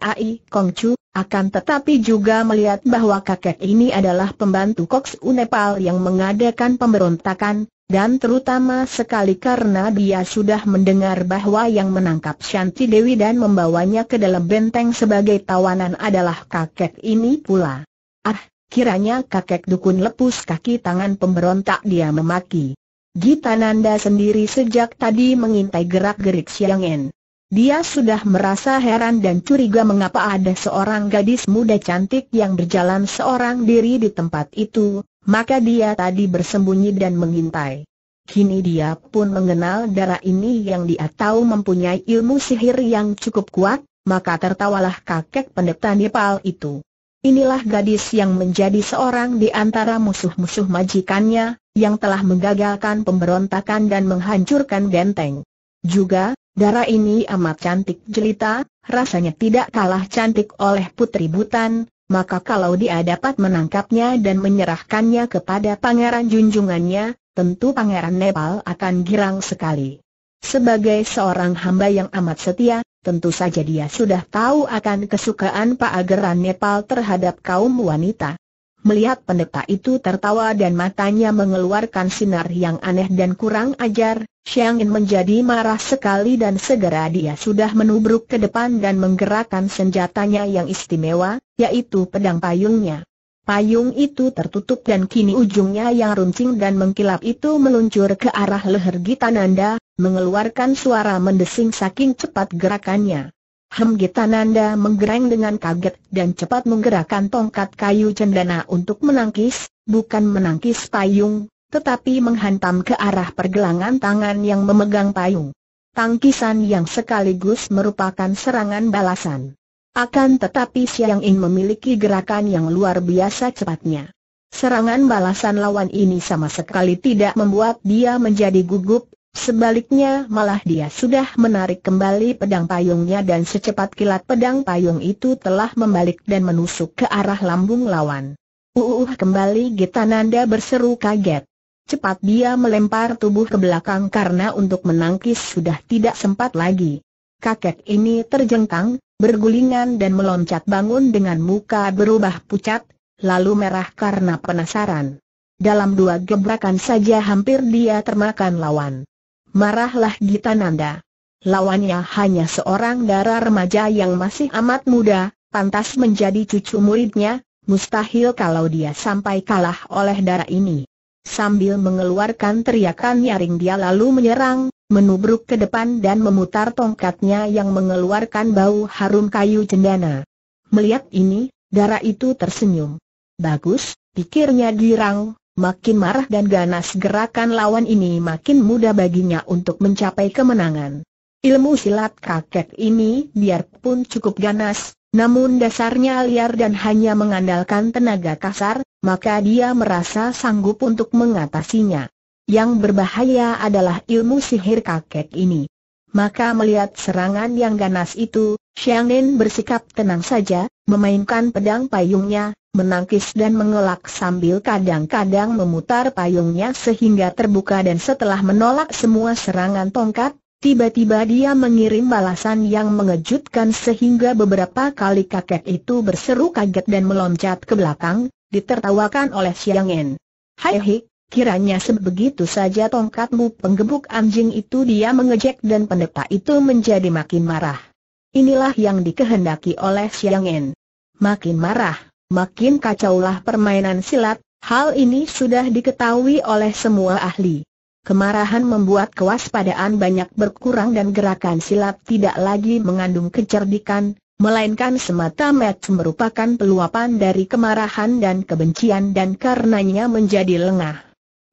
[SPEAKER 1] Chu, akan tetapi juga melihat bahwa kakek ini adalah pembantu Koksu Unepal yang mengadakan pemberontakan, dan terutama sekali karena dia sudah mendengar bahwa yang menangkap Shanti Dewi dan membawanya ke dalam benteng sebagai tawanan adalah kakek ini pula. Ah, kiranya kakek dukun lepus kaki tangan pemberontak dia memaki. Gita Nanda sendiri sejak tadi mengintai gerak-gerik Siang En. Dia sudah merasa heran dan curiga mengapa ada seorang gadis muda cantik yang berjalan seorang diri di tempat itu, maka dia tadi bersembunyi dan mengintai. Kini dia pun mengenal darah ini yang dia tahu mempunyai ilmu sihir yang cukup kuat, maka tertawalah kakek pendeta Nepal itu. Inilah gadis yang menjadi seorang di antara musuh-musuh majikannya, yang telah menggagalkan pemberontakan dan menghancurkan genteng. Juga, darah ini amat cantik jelita, rasanya tidak kalah cantik oleh putri butan, maka kalau dia dapat menangkapnya dan menyerahkannya kepada pangeran junjungannya, tentu pangeran Nepal akan girang sekali. Sebagai seorang hamba yang amat setia, tentu saja dia sudah tahu akan kesukaan Pak Ageran Nepal terhadap kaum wanita. Melihat pendeta itu tertawa dan matanya mengeluarkan sinar yang aneh dan kurang ajar, Xiang Yin menjadi marah sekali dan segera dia sudah menubruk ke depan dan menggerakkan senjatanya yang istimewa, yaitu pedang payungnya. Payung itu tertutup dan kini ujungnya yang runcing dan mengkilap itu meluncur ke arah leher Gitananda, mengeluarkan suara mendesing saking cepat gerakannya. Hem Gitananda menggereng dengan kaget dan cepat menggerakkan tongkat kayu cendana untuk menangkis, bukan menangkis payung, tetapi menghantam ke arah pergelangan tangan yang memegang payung. Tangkisan yang sekaligus merupakan serangan balasan. Akan tetapi Siang In memiliki gerakan yang luar biasa cepatnya. Serangan balasan lawan ini sama sekali tidak membuat dia menjadi gugup, sebaliknya malah dia sudah menarik kembali pedang payungnya dan secepat kilat pedang payung itu telah membalik dan menusuk ke arah lambung lawan. Uuh kembali Gitananda berseru kaget. Cepat dia melempar tubuh ke belakang karena untuk menangkis sudah tidak sempat lagi. Kakek ini terjengkang, bergulingan dan meloncat bangun dengan muka berubah pucat, lalu merah karena penasaran. Dalam dua gebrakan saja hampir dia termakan lawan. Marahlah Gita Nanda. Lawannya hanya seorang darah remaja yang masih amat muda, pantas menjadi cucu muridnya, mustahil kalau dia sampai kalah oleh darah ini. Sambil mengeluarkan teriakan nyaring dia lalu menyerang, menubruk ke depan dan memutar tongkatnya yang mengeluarkan bau harum kayu cendana. Melihat ini, darah itu tersenyum. Bagus, pikirnya girang, makin marah dan ganas gerakan lawan ini makin mudah baginya untuk mencapai kemenangan. Ilmu silat kakek ini biarpun cukup ganas, namun dasarnya liar dan hanya mengandalkan tenaga kasar, maka dia merasa sanggup untuk mengatasinya. Yang berbahaya adalah ilmu sihir kakek ini. Maka melihat serangan yang ganas itu, Xiang Nen bersikap tenang saja, memainkan pedang payungnya, menangkis dan mengelak sambil kadang-kadang memutar payungnya sehingga terbuka dan setelah menolak semua serangan tongkat, Tiba-tiba dia mengirim balasan yang mengejutkan sehingga beberapa kali kakek itu berseru kaget dan meloncat ke belakang, ditertawakan oleh Siang En. Hai hei, kiranya sebegitu saja tongkatmu penggebuk anjing itu dia mengejek dan pendeta itu menjadi makin marah. Inilah yang dikehendaki oleh Siang En. Makin marah, makin kacaulah permainan silat, hal ini sudah diketahui oleh semua ahli. Kemarahan membuat kewaspadaan banyak berkurang dan gerakan silat tidak lagi mengandung kecerdikan, melainkan semata-mata merupakan peluapan dari kemarahan dan kebencian dan karenanya menjadi lengah.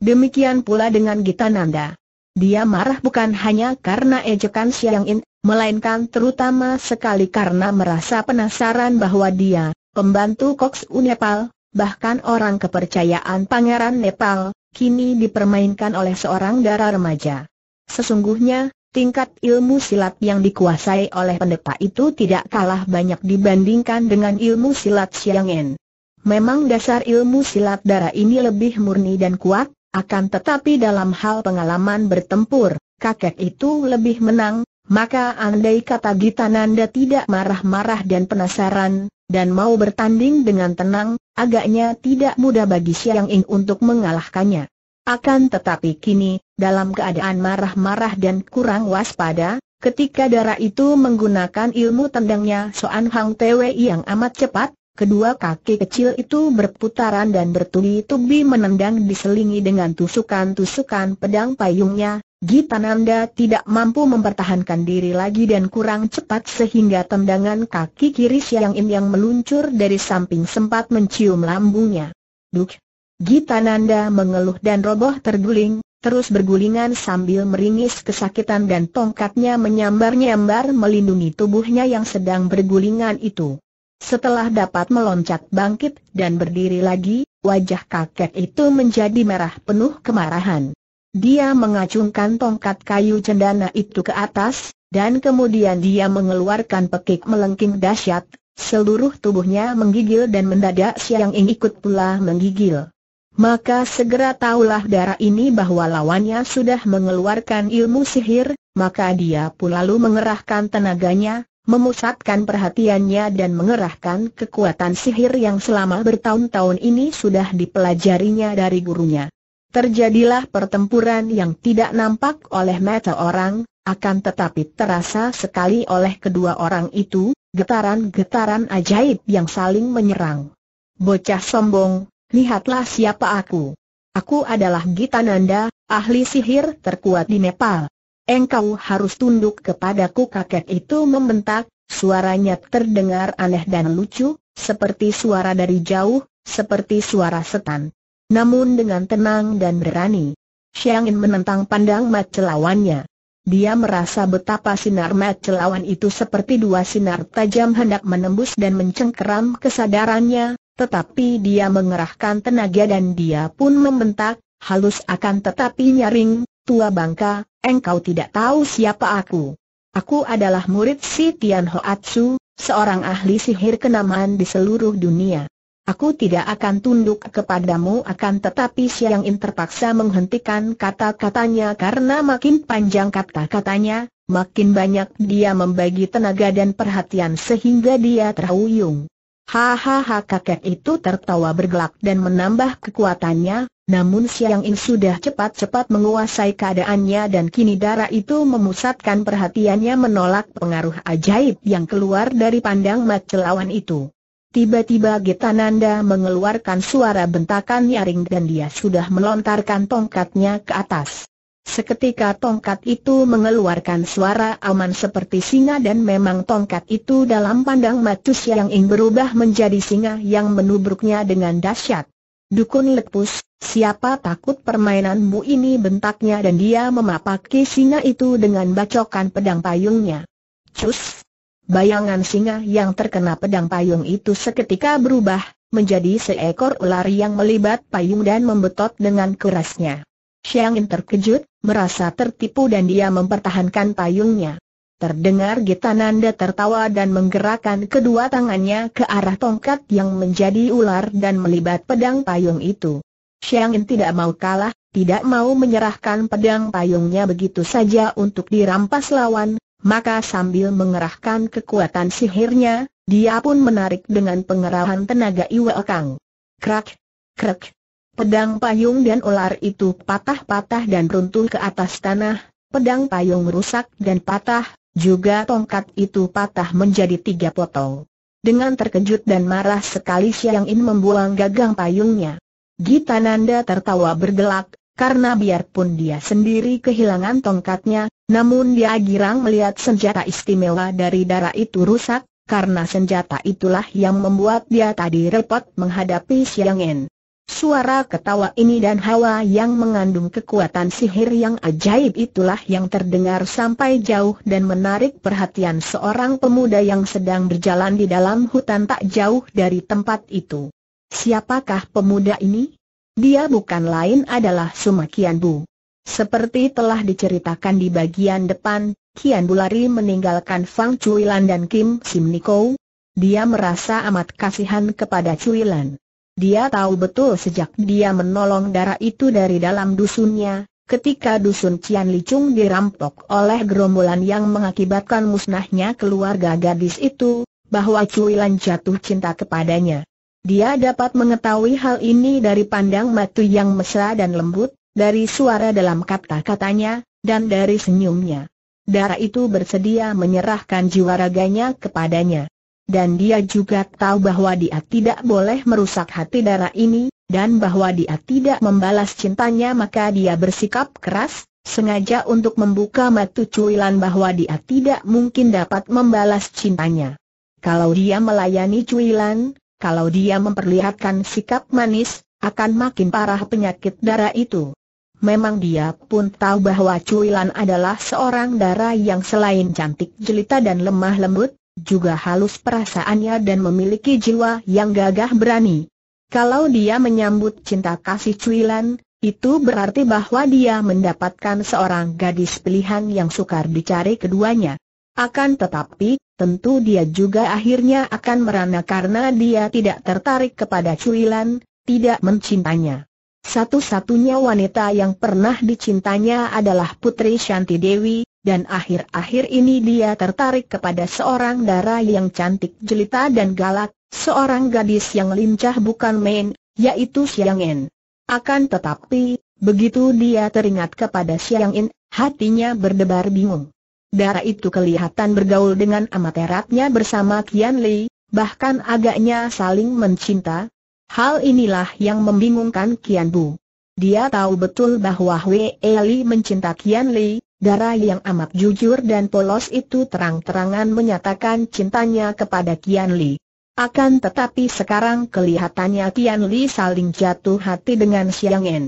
[SPEAKER 1] Demikian pula dengan Gitananda. Dia marah bukan hanya karena ejekan Siang In, melainkan terutama sekali karena merasa penasaran bahwa dia, pembantu Koks Unepal, bahkan orang kepercayaan Pangeran Nepal, kini dipermainkan oleh seorang darah remaja. Sesungguhnya, tingkat ilmu silat yang dikuasai oleh pendeta itu tidak kalah banyak dibandingkan dengan ilmu silat Siangen. Memang dasar ilmu silat darah ini lebih murni dan kuat, akan tetapi dalam hal pengalaman bertempur, kakek itu lebih menang, maka andai kata Nanda tidak marah-marah dan penasaran, dan mau bertanding dengan tenang, agaknya tidak mudah bagi Siang Ing untuk mengalahkannya. Akan tetapi kini, dalam keadaan marah-marah dan kurang waspada, ketika darah itu menggunakan ilmu tendangnya Soan Hang Twe yang amat cepat, Kedua kaki kecil itu berputaran dan bertubi-tubi menendang diselingi dengan tusukan-tusukan pedang payungnya, Gitananda tidak mampu mempertahankan diri lagi dan kurang cepat sehingga tendangan kaki kiri Siang Im yang meluncur dari samping sempat mencium lambungnya. Duk! Gitananda mengeluh dan roboh terguling, terus bergulingan sambil meringis kesakitan dan tongkatnya menyambar-nyambar melindungi tubuhnya yang sedang bergulingan itu. Setelah dapat meloncat bangkit dan berdiri lagi, wajah kakek itu menjadi merah penuh kemarahan. Dia mengacungkan tongkat kayu cendana itu ke atas, dan kemudian dia mengeluarkan pekik melengking dahsyat, seluruh tubuhnya menggigil dan mendadak siang Ing ikut pula menggigil. Maka segera taulah darah ini bahwa lawannya sudah mengeluarkan ilmu sihir, maka dia pun lalu mengerahkan tenaganya, memusatkan perhatiannya dan mengerahkan kekuatan sihir yang selama bertahun-tahun ini sudah dipelajarinya dari gurunya. Terjadilah pertempuran yang tidak nampak oleh mata orang, akan tetapi terasa sekali oleh kedua orang itu, getaran-getaran ajaib yang saling menyerang. Bocah sombong, lihatlah siapa aku. Aku adalah Gitananda, ahli sihir terkuat di Nepal. Engkau harus tunduk kepadaku kakek itu membentak, suaranya terdengar aneh dan lucu, seperti suara dari jauh, seperti suara setan namun dengan tenang dan berani. Xiangin menentang pandang mata lawannya. Dia merasa betapa sinar mata lawan itu seperti dua sinar tajam hendak menembus dan mencengkeram kesadarannya, tetapi dia mengerahkan tenaga dan dia pun membentak, halus akan tetapi nyaring, tua bangka, engkau tidak tahu siapa aku. Aku adalah murid si Tian Hoatsu, seorang ahli sihir kenamaan di seluruh dunia. Aku tidak akan tunduk kepadamu akan tetapi Siang In terpaksa menghentikan kata-katanya karena makin panjang kata-katanya, makin banyak dia membagi tenaga dan perhatian sehingga dia terhuyung. Hahaha kakek itu tertawa bergelak dan menambah kekuatannya, namun Siang In sudah cepat-cepat menguasai keadaannya dan kini darah itu memusatkan perhatiannya menolak pengaruh ajaib yang keluar dari pandang macelawan itu. Tiba-tiba Getananda mengeluarkan suara bentakan nyaring dan dia sudah melontarkan tongkatnya ke atas. Seketika tongkat itu mengeluarkan suara aman seperti singa dan memang tongkat itu dalam pandang Matus yang ingin berubah menjadi singa yang menubruknya dengan dahsyat. Dukun lepus, siapa takut permainanmu ini bentaknya dan dia memapaki singa itu dengan bacokan pedang payungnya. Cus! Bayangan singa yang terkena pedang payung itu seketika berubah, menjadi seekor ular yang melibat payung dan membetot dengan kerasnya. Xiang In terkejut, merasa tertipu dan dia mempertahankan payungnya. Terdengar Gitananda tertawa dan menggerakkan kedua tangannya ke arah tongkat yang menjadi ular dan melibat pedang payung itu. Xiang In tidak mau kalah, tidak mau menyerahkan pedang payungnya begitu saja untuk dirampas lawan, maka sambil mengerahkan kekuatan sihirnya, dia pun menarik dengan pengerahan tenaga Iwa Kang. Krak, krak. Pedang payung dan ular itu patah-patah dan runtuh ke atas tanah, pedang payung rusak dan patah, juga tongkat itu patah menjadi tiga potong. Dengan terkejut dan marah sekali Siang In membuang gagang payungnya. Gita Nanda tertawa bergelak, karena biarpun dia sendiri kehilangan tongkatnya, namun dia girang melihat senjata istimewa dari darah itu rusak, karena senjata itulah yang membuat dia tadi repot menghadapi Siang En. Suara ketawa ini dan hawa yang mengandung kekuatan sihir yang ajaib itulah yang terdengar sampai jauh dan menarik perhatian seorang pemuda yang sedang berjalan di dalam hutan tak jauh dari tempat itu. Siapakah pemuda ini? Dia bukan lain adalah Suma Kian Bu. Seperti telah diceritakan di bagian depan, Kian Bu lari meninggalkan Fang Cuilan dan Kim Sim Niko. Dia merasa amat kasihan kepada Cuilan. Dia tahu betul sejak dia menolong darah itu dari dalam dusunnya, ketika dusun Cian Licung dirampok oleh gerombolan yang mengakibatkan musnahnya keluarga gadis itu, bahwa Cui Lan jatuh cinta kepadanya. Dia dapat mengetahui hal ini dari pandang matu yang mesra dan lembut, dari suara dalam kata-katanya, dan dari senyumnya. Dara itu bersedia menyerahkan jiwa raganya kepadanya. Dan dia juga tahu bahwa dia tidak boleh merusak hati Dara ini, dan bahwa dia tidak membalas cintanya maka dia bersikap keras, sengaja untuk membuka matu cuilan bahwa dia tidak mungkin dapat membalas cintanya. Kalau dia melayani cuilan, kalau dia memperlihatkan sikap manis, akan makin parah penyakit darah itu. Memang dia pun tahu bahwa Cuilan adalah seorang darah yang selain cantik jelita dan lemah lembut, juga halus perasaannya dan memiliki jiwa yang gagah berani. Kalau dia menyambut cinta kasih Cuilan, itu berarti bahwa dia mendapatkan seorang gadis pilihan yang sukar dicari keduanya. Akan tetapi, tentu dia juga akhirnya akan merana karena dia tidak tertarik kepada Cuilan, tidak mencintanya. Satu-satunya wanita yang pernah dicintanya adalah Putri Shanti Dewi, dan akhir-akhir ini dia tertarik kepada seorang dara yang cantik jelita dan galak, seorang gadis yang lincah bukan main, yaitu Siang En. Akan tetapi, begitu dia teringat kepada Siang En, hatinya berdebar bingung. Darah itu kelihatan bergaul dengan amat eratnya bersama Kian Li, bahkan agaknya saling mencinta. Hal inilah yang membingungkan Kian Bu. Dia tahu betul bahwa Wei Li mencinta Kian Li, darah yang amat jujur dan polos itu terang-terangan menyatakan cintanya kepada Kian Li. Akan tetapi sekarang kelihatannya Kian Li saling jatuh hati dengan Xiang En.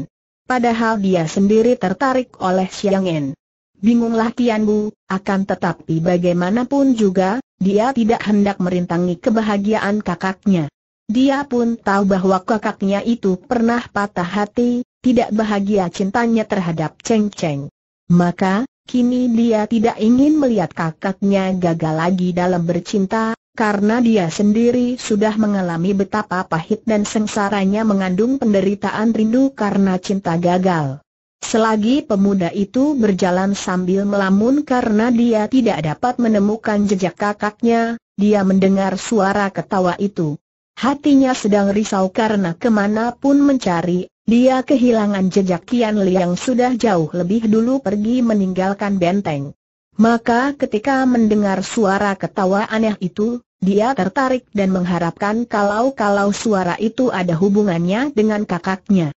[SPEAKER 1] Padahal dia sendiri tertarik oleh Xiang En. Bingunglah Tian Bu, akan tetapi bagaimanapun juga, dia tidak hendak merintangi kebahagiaan kakaknya. Dia pun tahu bahwa kakaknya itu pernah patah hati, tidak bahagia cintanya terhadap Cheng Cheng. Maka, kini dia tidak ingin melihat kakaknya gagal lagi dalam bercinta, karena dia sendiri sudah mengalami betapa pahit dan sengsaranya mengandung penderitaan rindu karena cinta gagal. Selagi pemuda itu berjalan sambil melamun karena dia tidak dapat menemukan jejak kakaknya, dia mendengar suara ketawa itu. Hatinya sedang risau karena kemanapun mencari, dia kehilangan jejak Kian Li yang sudah jauh lebih dulu pergi meninggalkan benteng. Maka ketika mendengar suara ketawa aneh itu, dia tertarik dan mengharapkan kalau-kalau suara itu ada hubungannya dengan kakaknya.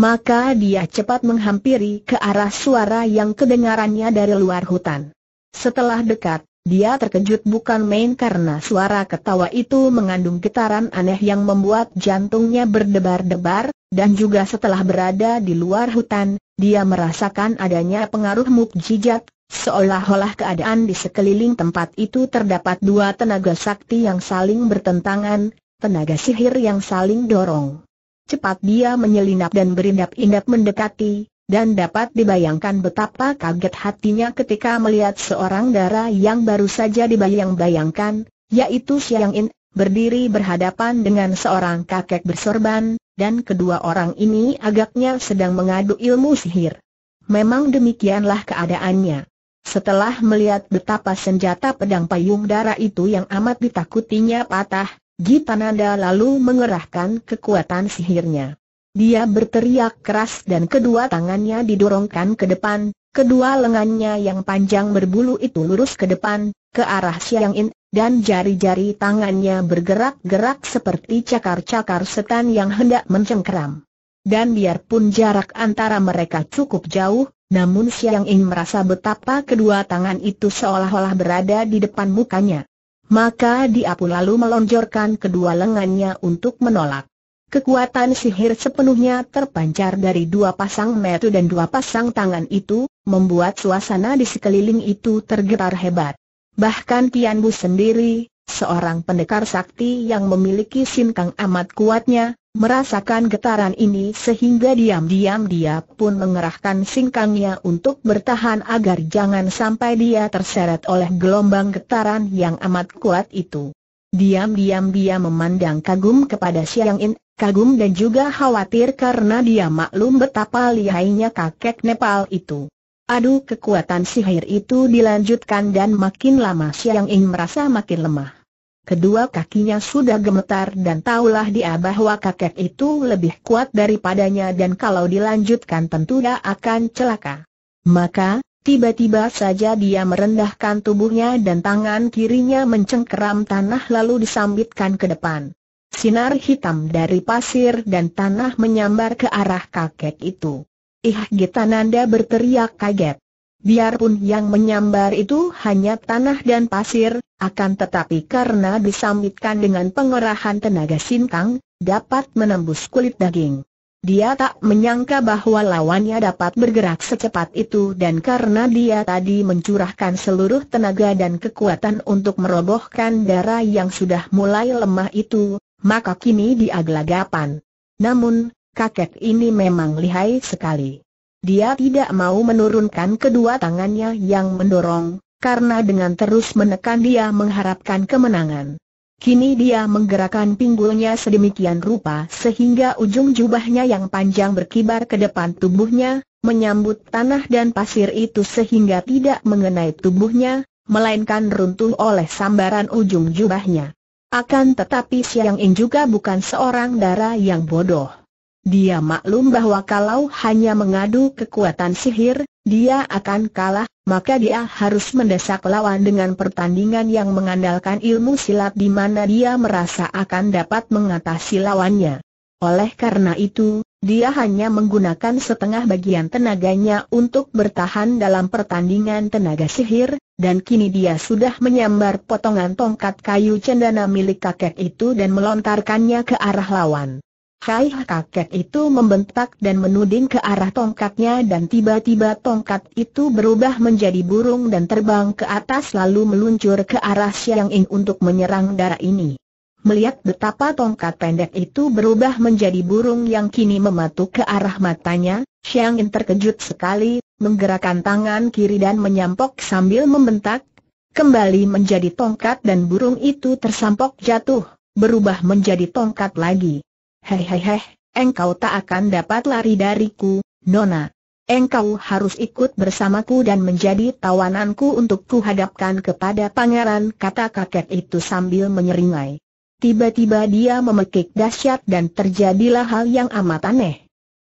[SPEAKER 1] Maka dia cepat menghampiri ke arah suara yang kedengarannya dari luar hutan. Setelah dekat, dia terkejut bukan main karena suara ketawa itu mengandung getaran aneh yang membuat jantungnya berdebar-debar, dan juga setelah berada di luar hutan, dia merasakan adanya pengaruh mukjizat, seolah-olah keadaan di sekeliling tempat itu terdapat dua tenaga sakti yang saling bertentangan, tenaga sihir yang saling dorong. Cepat dia menyelinap dan berindap-indap mendekati, dan dapat dibayangkan betapa kaget hatinya ketika melihat seorang darah yang baru saja dibayang-bayangkan, yaitu Siang In, berdiri berhadapan dengan seorang kakek bersorban, dan kedua orang ini agaknya sedang mengadu ilmu sihir. Memang demikianlah keadaannya. Setelah melihat betapa senjata pedang payung darah itu yang amat ditakutinya patah, Gitananda lalu mengerahkan kekuatan sihirnya. Dia berteriak keras dan kedua tangannya didorongkan ke depan, kedua lengannya yang panjang berbulu itu lurus ke depan, ke arah Xiang In, dan jari-jari tangannya bergerak-gerak seperti cakar-cakar setan yang hendak mencengkeram. Dan biarpun jarak antara mereka cukup jauh, namun Xiang In merasa betapa kedua tangan itu seolah-olah berada di depan mukanya. Maka dia pun lalu melonjorkan kedua lengannya untuk menolak. Kekuatan sihir sepenuhnya terpancar dari dua pasang metu dan dua pasang tangan itu, membuat suasana di sekeliling itu tergetar hebat. Bahkan Tian Bu sendiri, seorang pendekar sakti yang memiliki sinkang amat kuatnya, Merasakan getaran ini sehingga diam-diam dia pun mengerahkan singkangnya untuk bertahan agar jangan sampai dia terseret oleh gelombang getaran yang amat kuat itu. Diam-diam dia memandang kagum kepada Siang In, kagum dan juga khawatir karena dia maklum betapa lihainya kakek Nepal itu. Aduh kekuatan sihir itu dilanjutkan dan makin lama Siang In merasa makin lemah. Kedua kakinya sudah gemetar dan tahulah dia bahwa kakek itu lebih kuat daripadanya dan kalau dilanjutkan tentu dia akan celaka. Maka, tiba-tiba saja dia merendahkan tubuhnya dan tangan kirinya mencengkeram tanah lalu disambitkan ke depan. Sinar hitam dari pasir dan tanah menyambar ke arah kakek itu. Ih Gitananda berteriak kaget. Biarpun yang menyambar itu hanya tanah dan pasir, akan tetapi karena disambitkan dengan pengerahan tenaga sintang, dapat menembus kulit daging. Dia tak menyangka bahwa lawannya dapat bergerak secepat itu dan karena dia tadi mencurahkan seluruh tenaga dan kekuatan untuk merobohkan darah yang sudah mulai lemah itu, maka kini dia gelagapan. Namun, kakek ini memang lihai sekali. Dia tidak mau menurunkan kedua tangannya yang mendorong, karena dengan terus menekan dia mengharapkan kemenangan. Kini dia menggerakkan pinggulnya sedemikian rupa sehingga ujung jubahnya yang panjang berkibar ke depan tubuhnya, menyambut tanah dan pasir itu sehingga tidak mengenai tubuhnya, melainkan runtuh oleh sambaran ujung jubahnya. Akan tetapi Siang In juga bukan seorang darah yang bodoh. Dia maklum bahwa kalau hanya mengadu kekuatan sihir, dia akan kalah, maka dia harus mendesak lawan dengan pertandingan yang mengandalkan ilmu silat di mana dia merasa akan dapat mengatasi lawannya. Oleh karena itu, dia hanya menggunakan setengah bagian tenaganya untuk bertahan dalam pertandingan tenaga sihir, dan kini dia sudah menyambar potongan tongkat kayu cendana milik kakek itu dan melontarkannya ke arah lawan. Hai kakek itu membentak dan menuding ke arah tongkatnya dan tiba-tiba tongkat itu berubah menjadi burung dan terbang ke atas lalu meluncur ke arah Siang Ing untuk menyerang darah ini. Melihat betapa tongkat pendek itu berubah menjadi burung yang kini mematuk ke arah matanya, Xiang Ying terkejut sekali, menggerakkan tangan kiri dan menyampok sambil membentak, kembali menjadi tongkat dan burung itu tersampok jatuh, berubah menjadi tongkat lagi. Hei hei hei, engkau tak akan dapat lari dariku, Nona. Engkau harus ikut bersamaku dan menjadi tawananku untuk kuhadapkan kepada pangeran kata kakek itu sambil menyeringai. Tiba-tiba dia memekik dahsyat dan terjadilah hal yang amat aneh.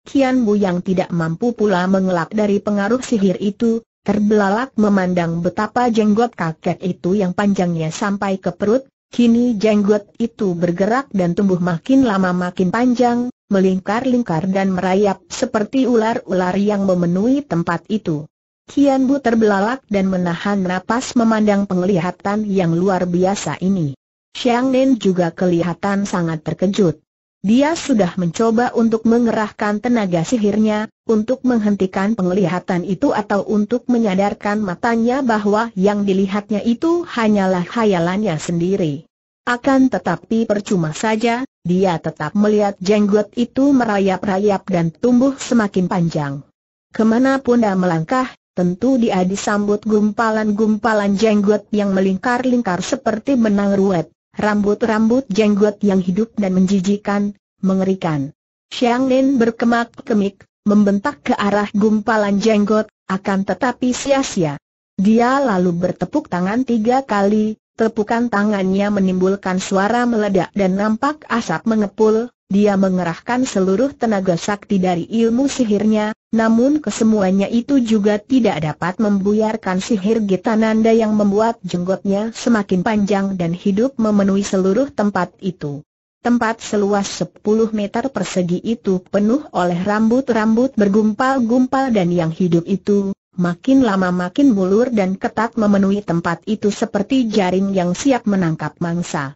[SPEAKER 1] Kian Bu yang tidak mampu pula mengelak dari pengaruh sihir itu, terbelalak memandang betapa jenggot kakek itu yang panjangnya sampai ke perut, Kini jenggot itu bergerak dan tumbuh makin lama makin panjang, melingkar-lingkar dan merayap seperti ular-ular yang memenuhi tempat itu. Kian Bu terbelalak dan menahan napas memandang penglihatan yang luar biasa ini. Xiang Nen juga kelihatan sangat terkejut. Dia sudah mencoba untuk mengerahkan tenaga sihirnya, untuk menghentikan penglihatan itu atau untuk menyadarkan matanya bahwa yang dilihatnya itu hanyalah khayalannya sendiri. Akan tetapi percuma saja, dia tetap melihat jenggot itu merayap-rayap dan tumbuh semakin panjang. Kemanapun dia melangkah, tentu dia disambut gumpalan-gumpalan jenggot yang melingkar-lingkar seperti benang ruwet. Rambut-rambut jenggot yang hidup dan menjijikan, mengerikan. Xiang Lin berkemak-kemik, membentak ke arah gumpalan jenggot, akan tetapi sia-sia. Dia lalu bertepuk tangan tiga kali, tepukan tangannya menimbulkan suara meledak dan nampak asap mengepul, dia mengerahkan seluruh tenaga sakti dari ilmu sihirnya, namun kesemuanya itu juga tidak dapat membuyarkan sihir Gitananda yang membuat jenggotnya semakin panjang dan hidup memenuhi seluruh tempat itu. Tempat seluas 10 meter persegi itu penuh oleh rambut-rambut bergumpal-gumpal dan yang hidup itu, makin lama makin mulur dan ketat memenuhi tempat itu seperti jaring yang siap menangkap mangsa.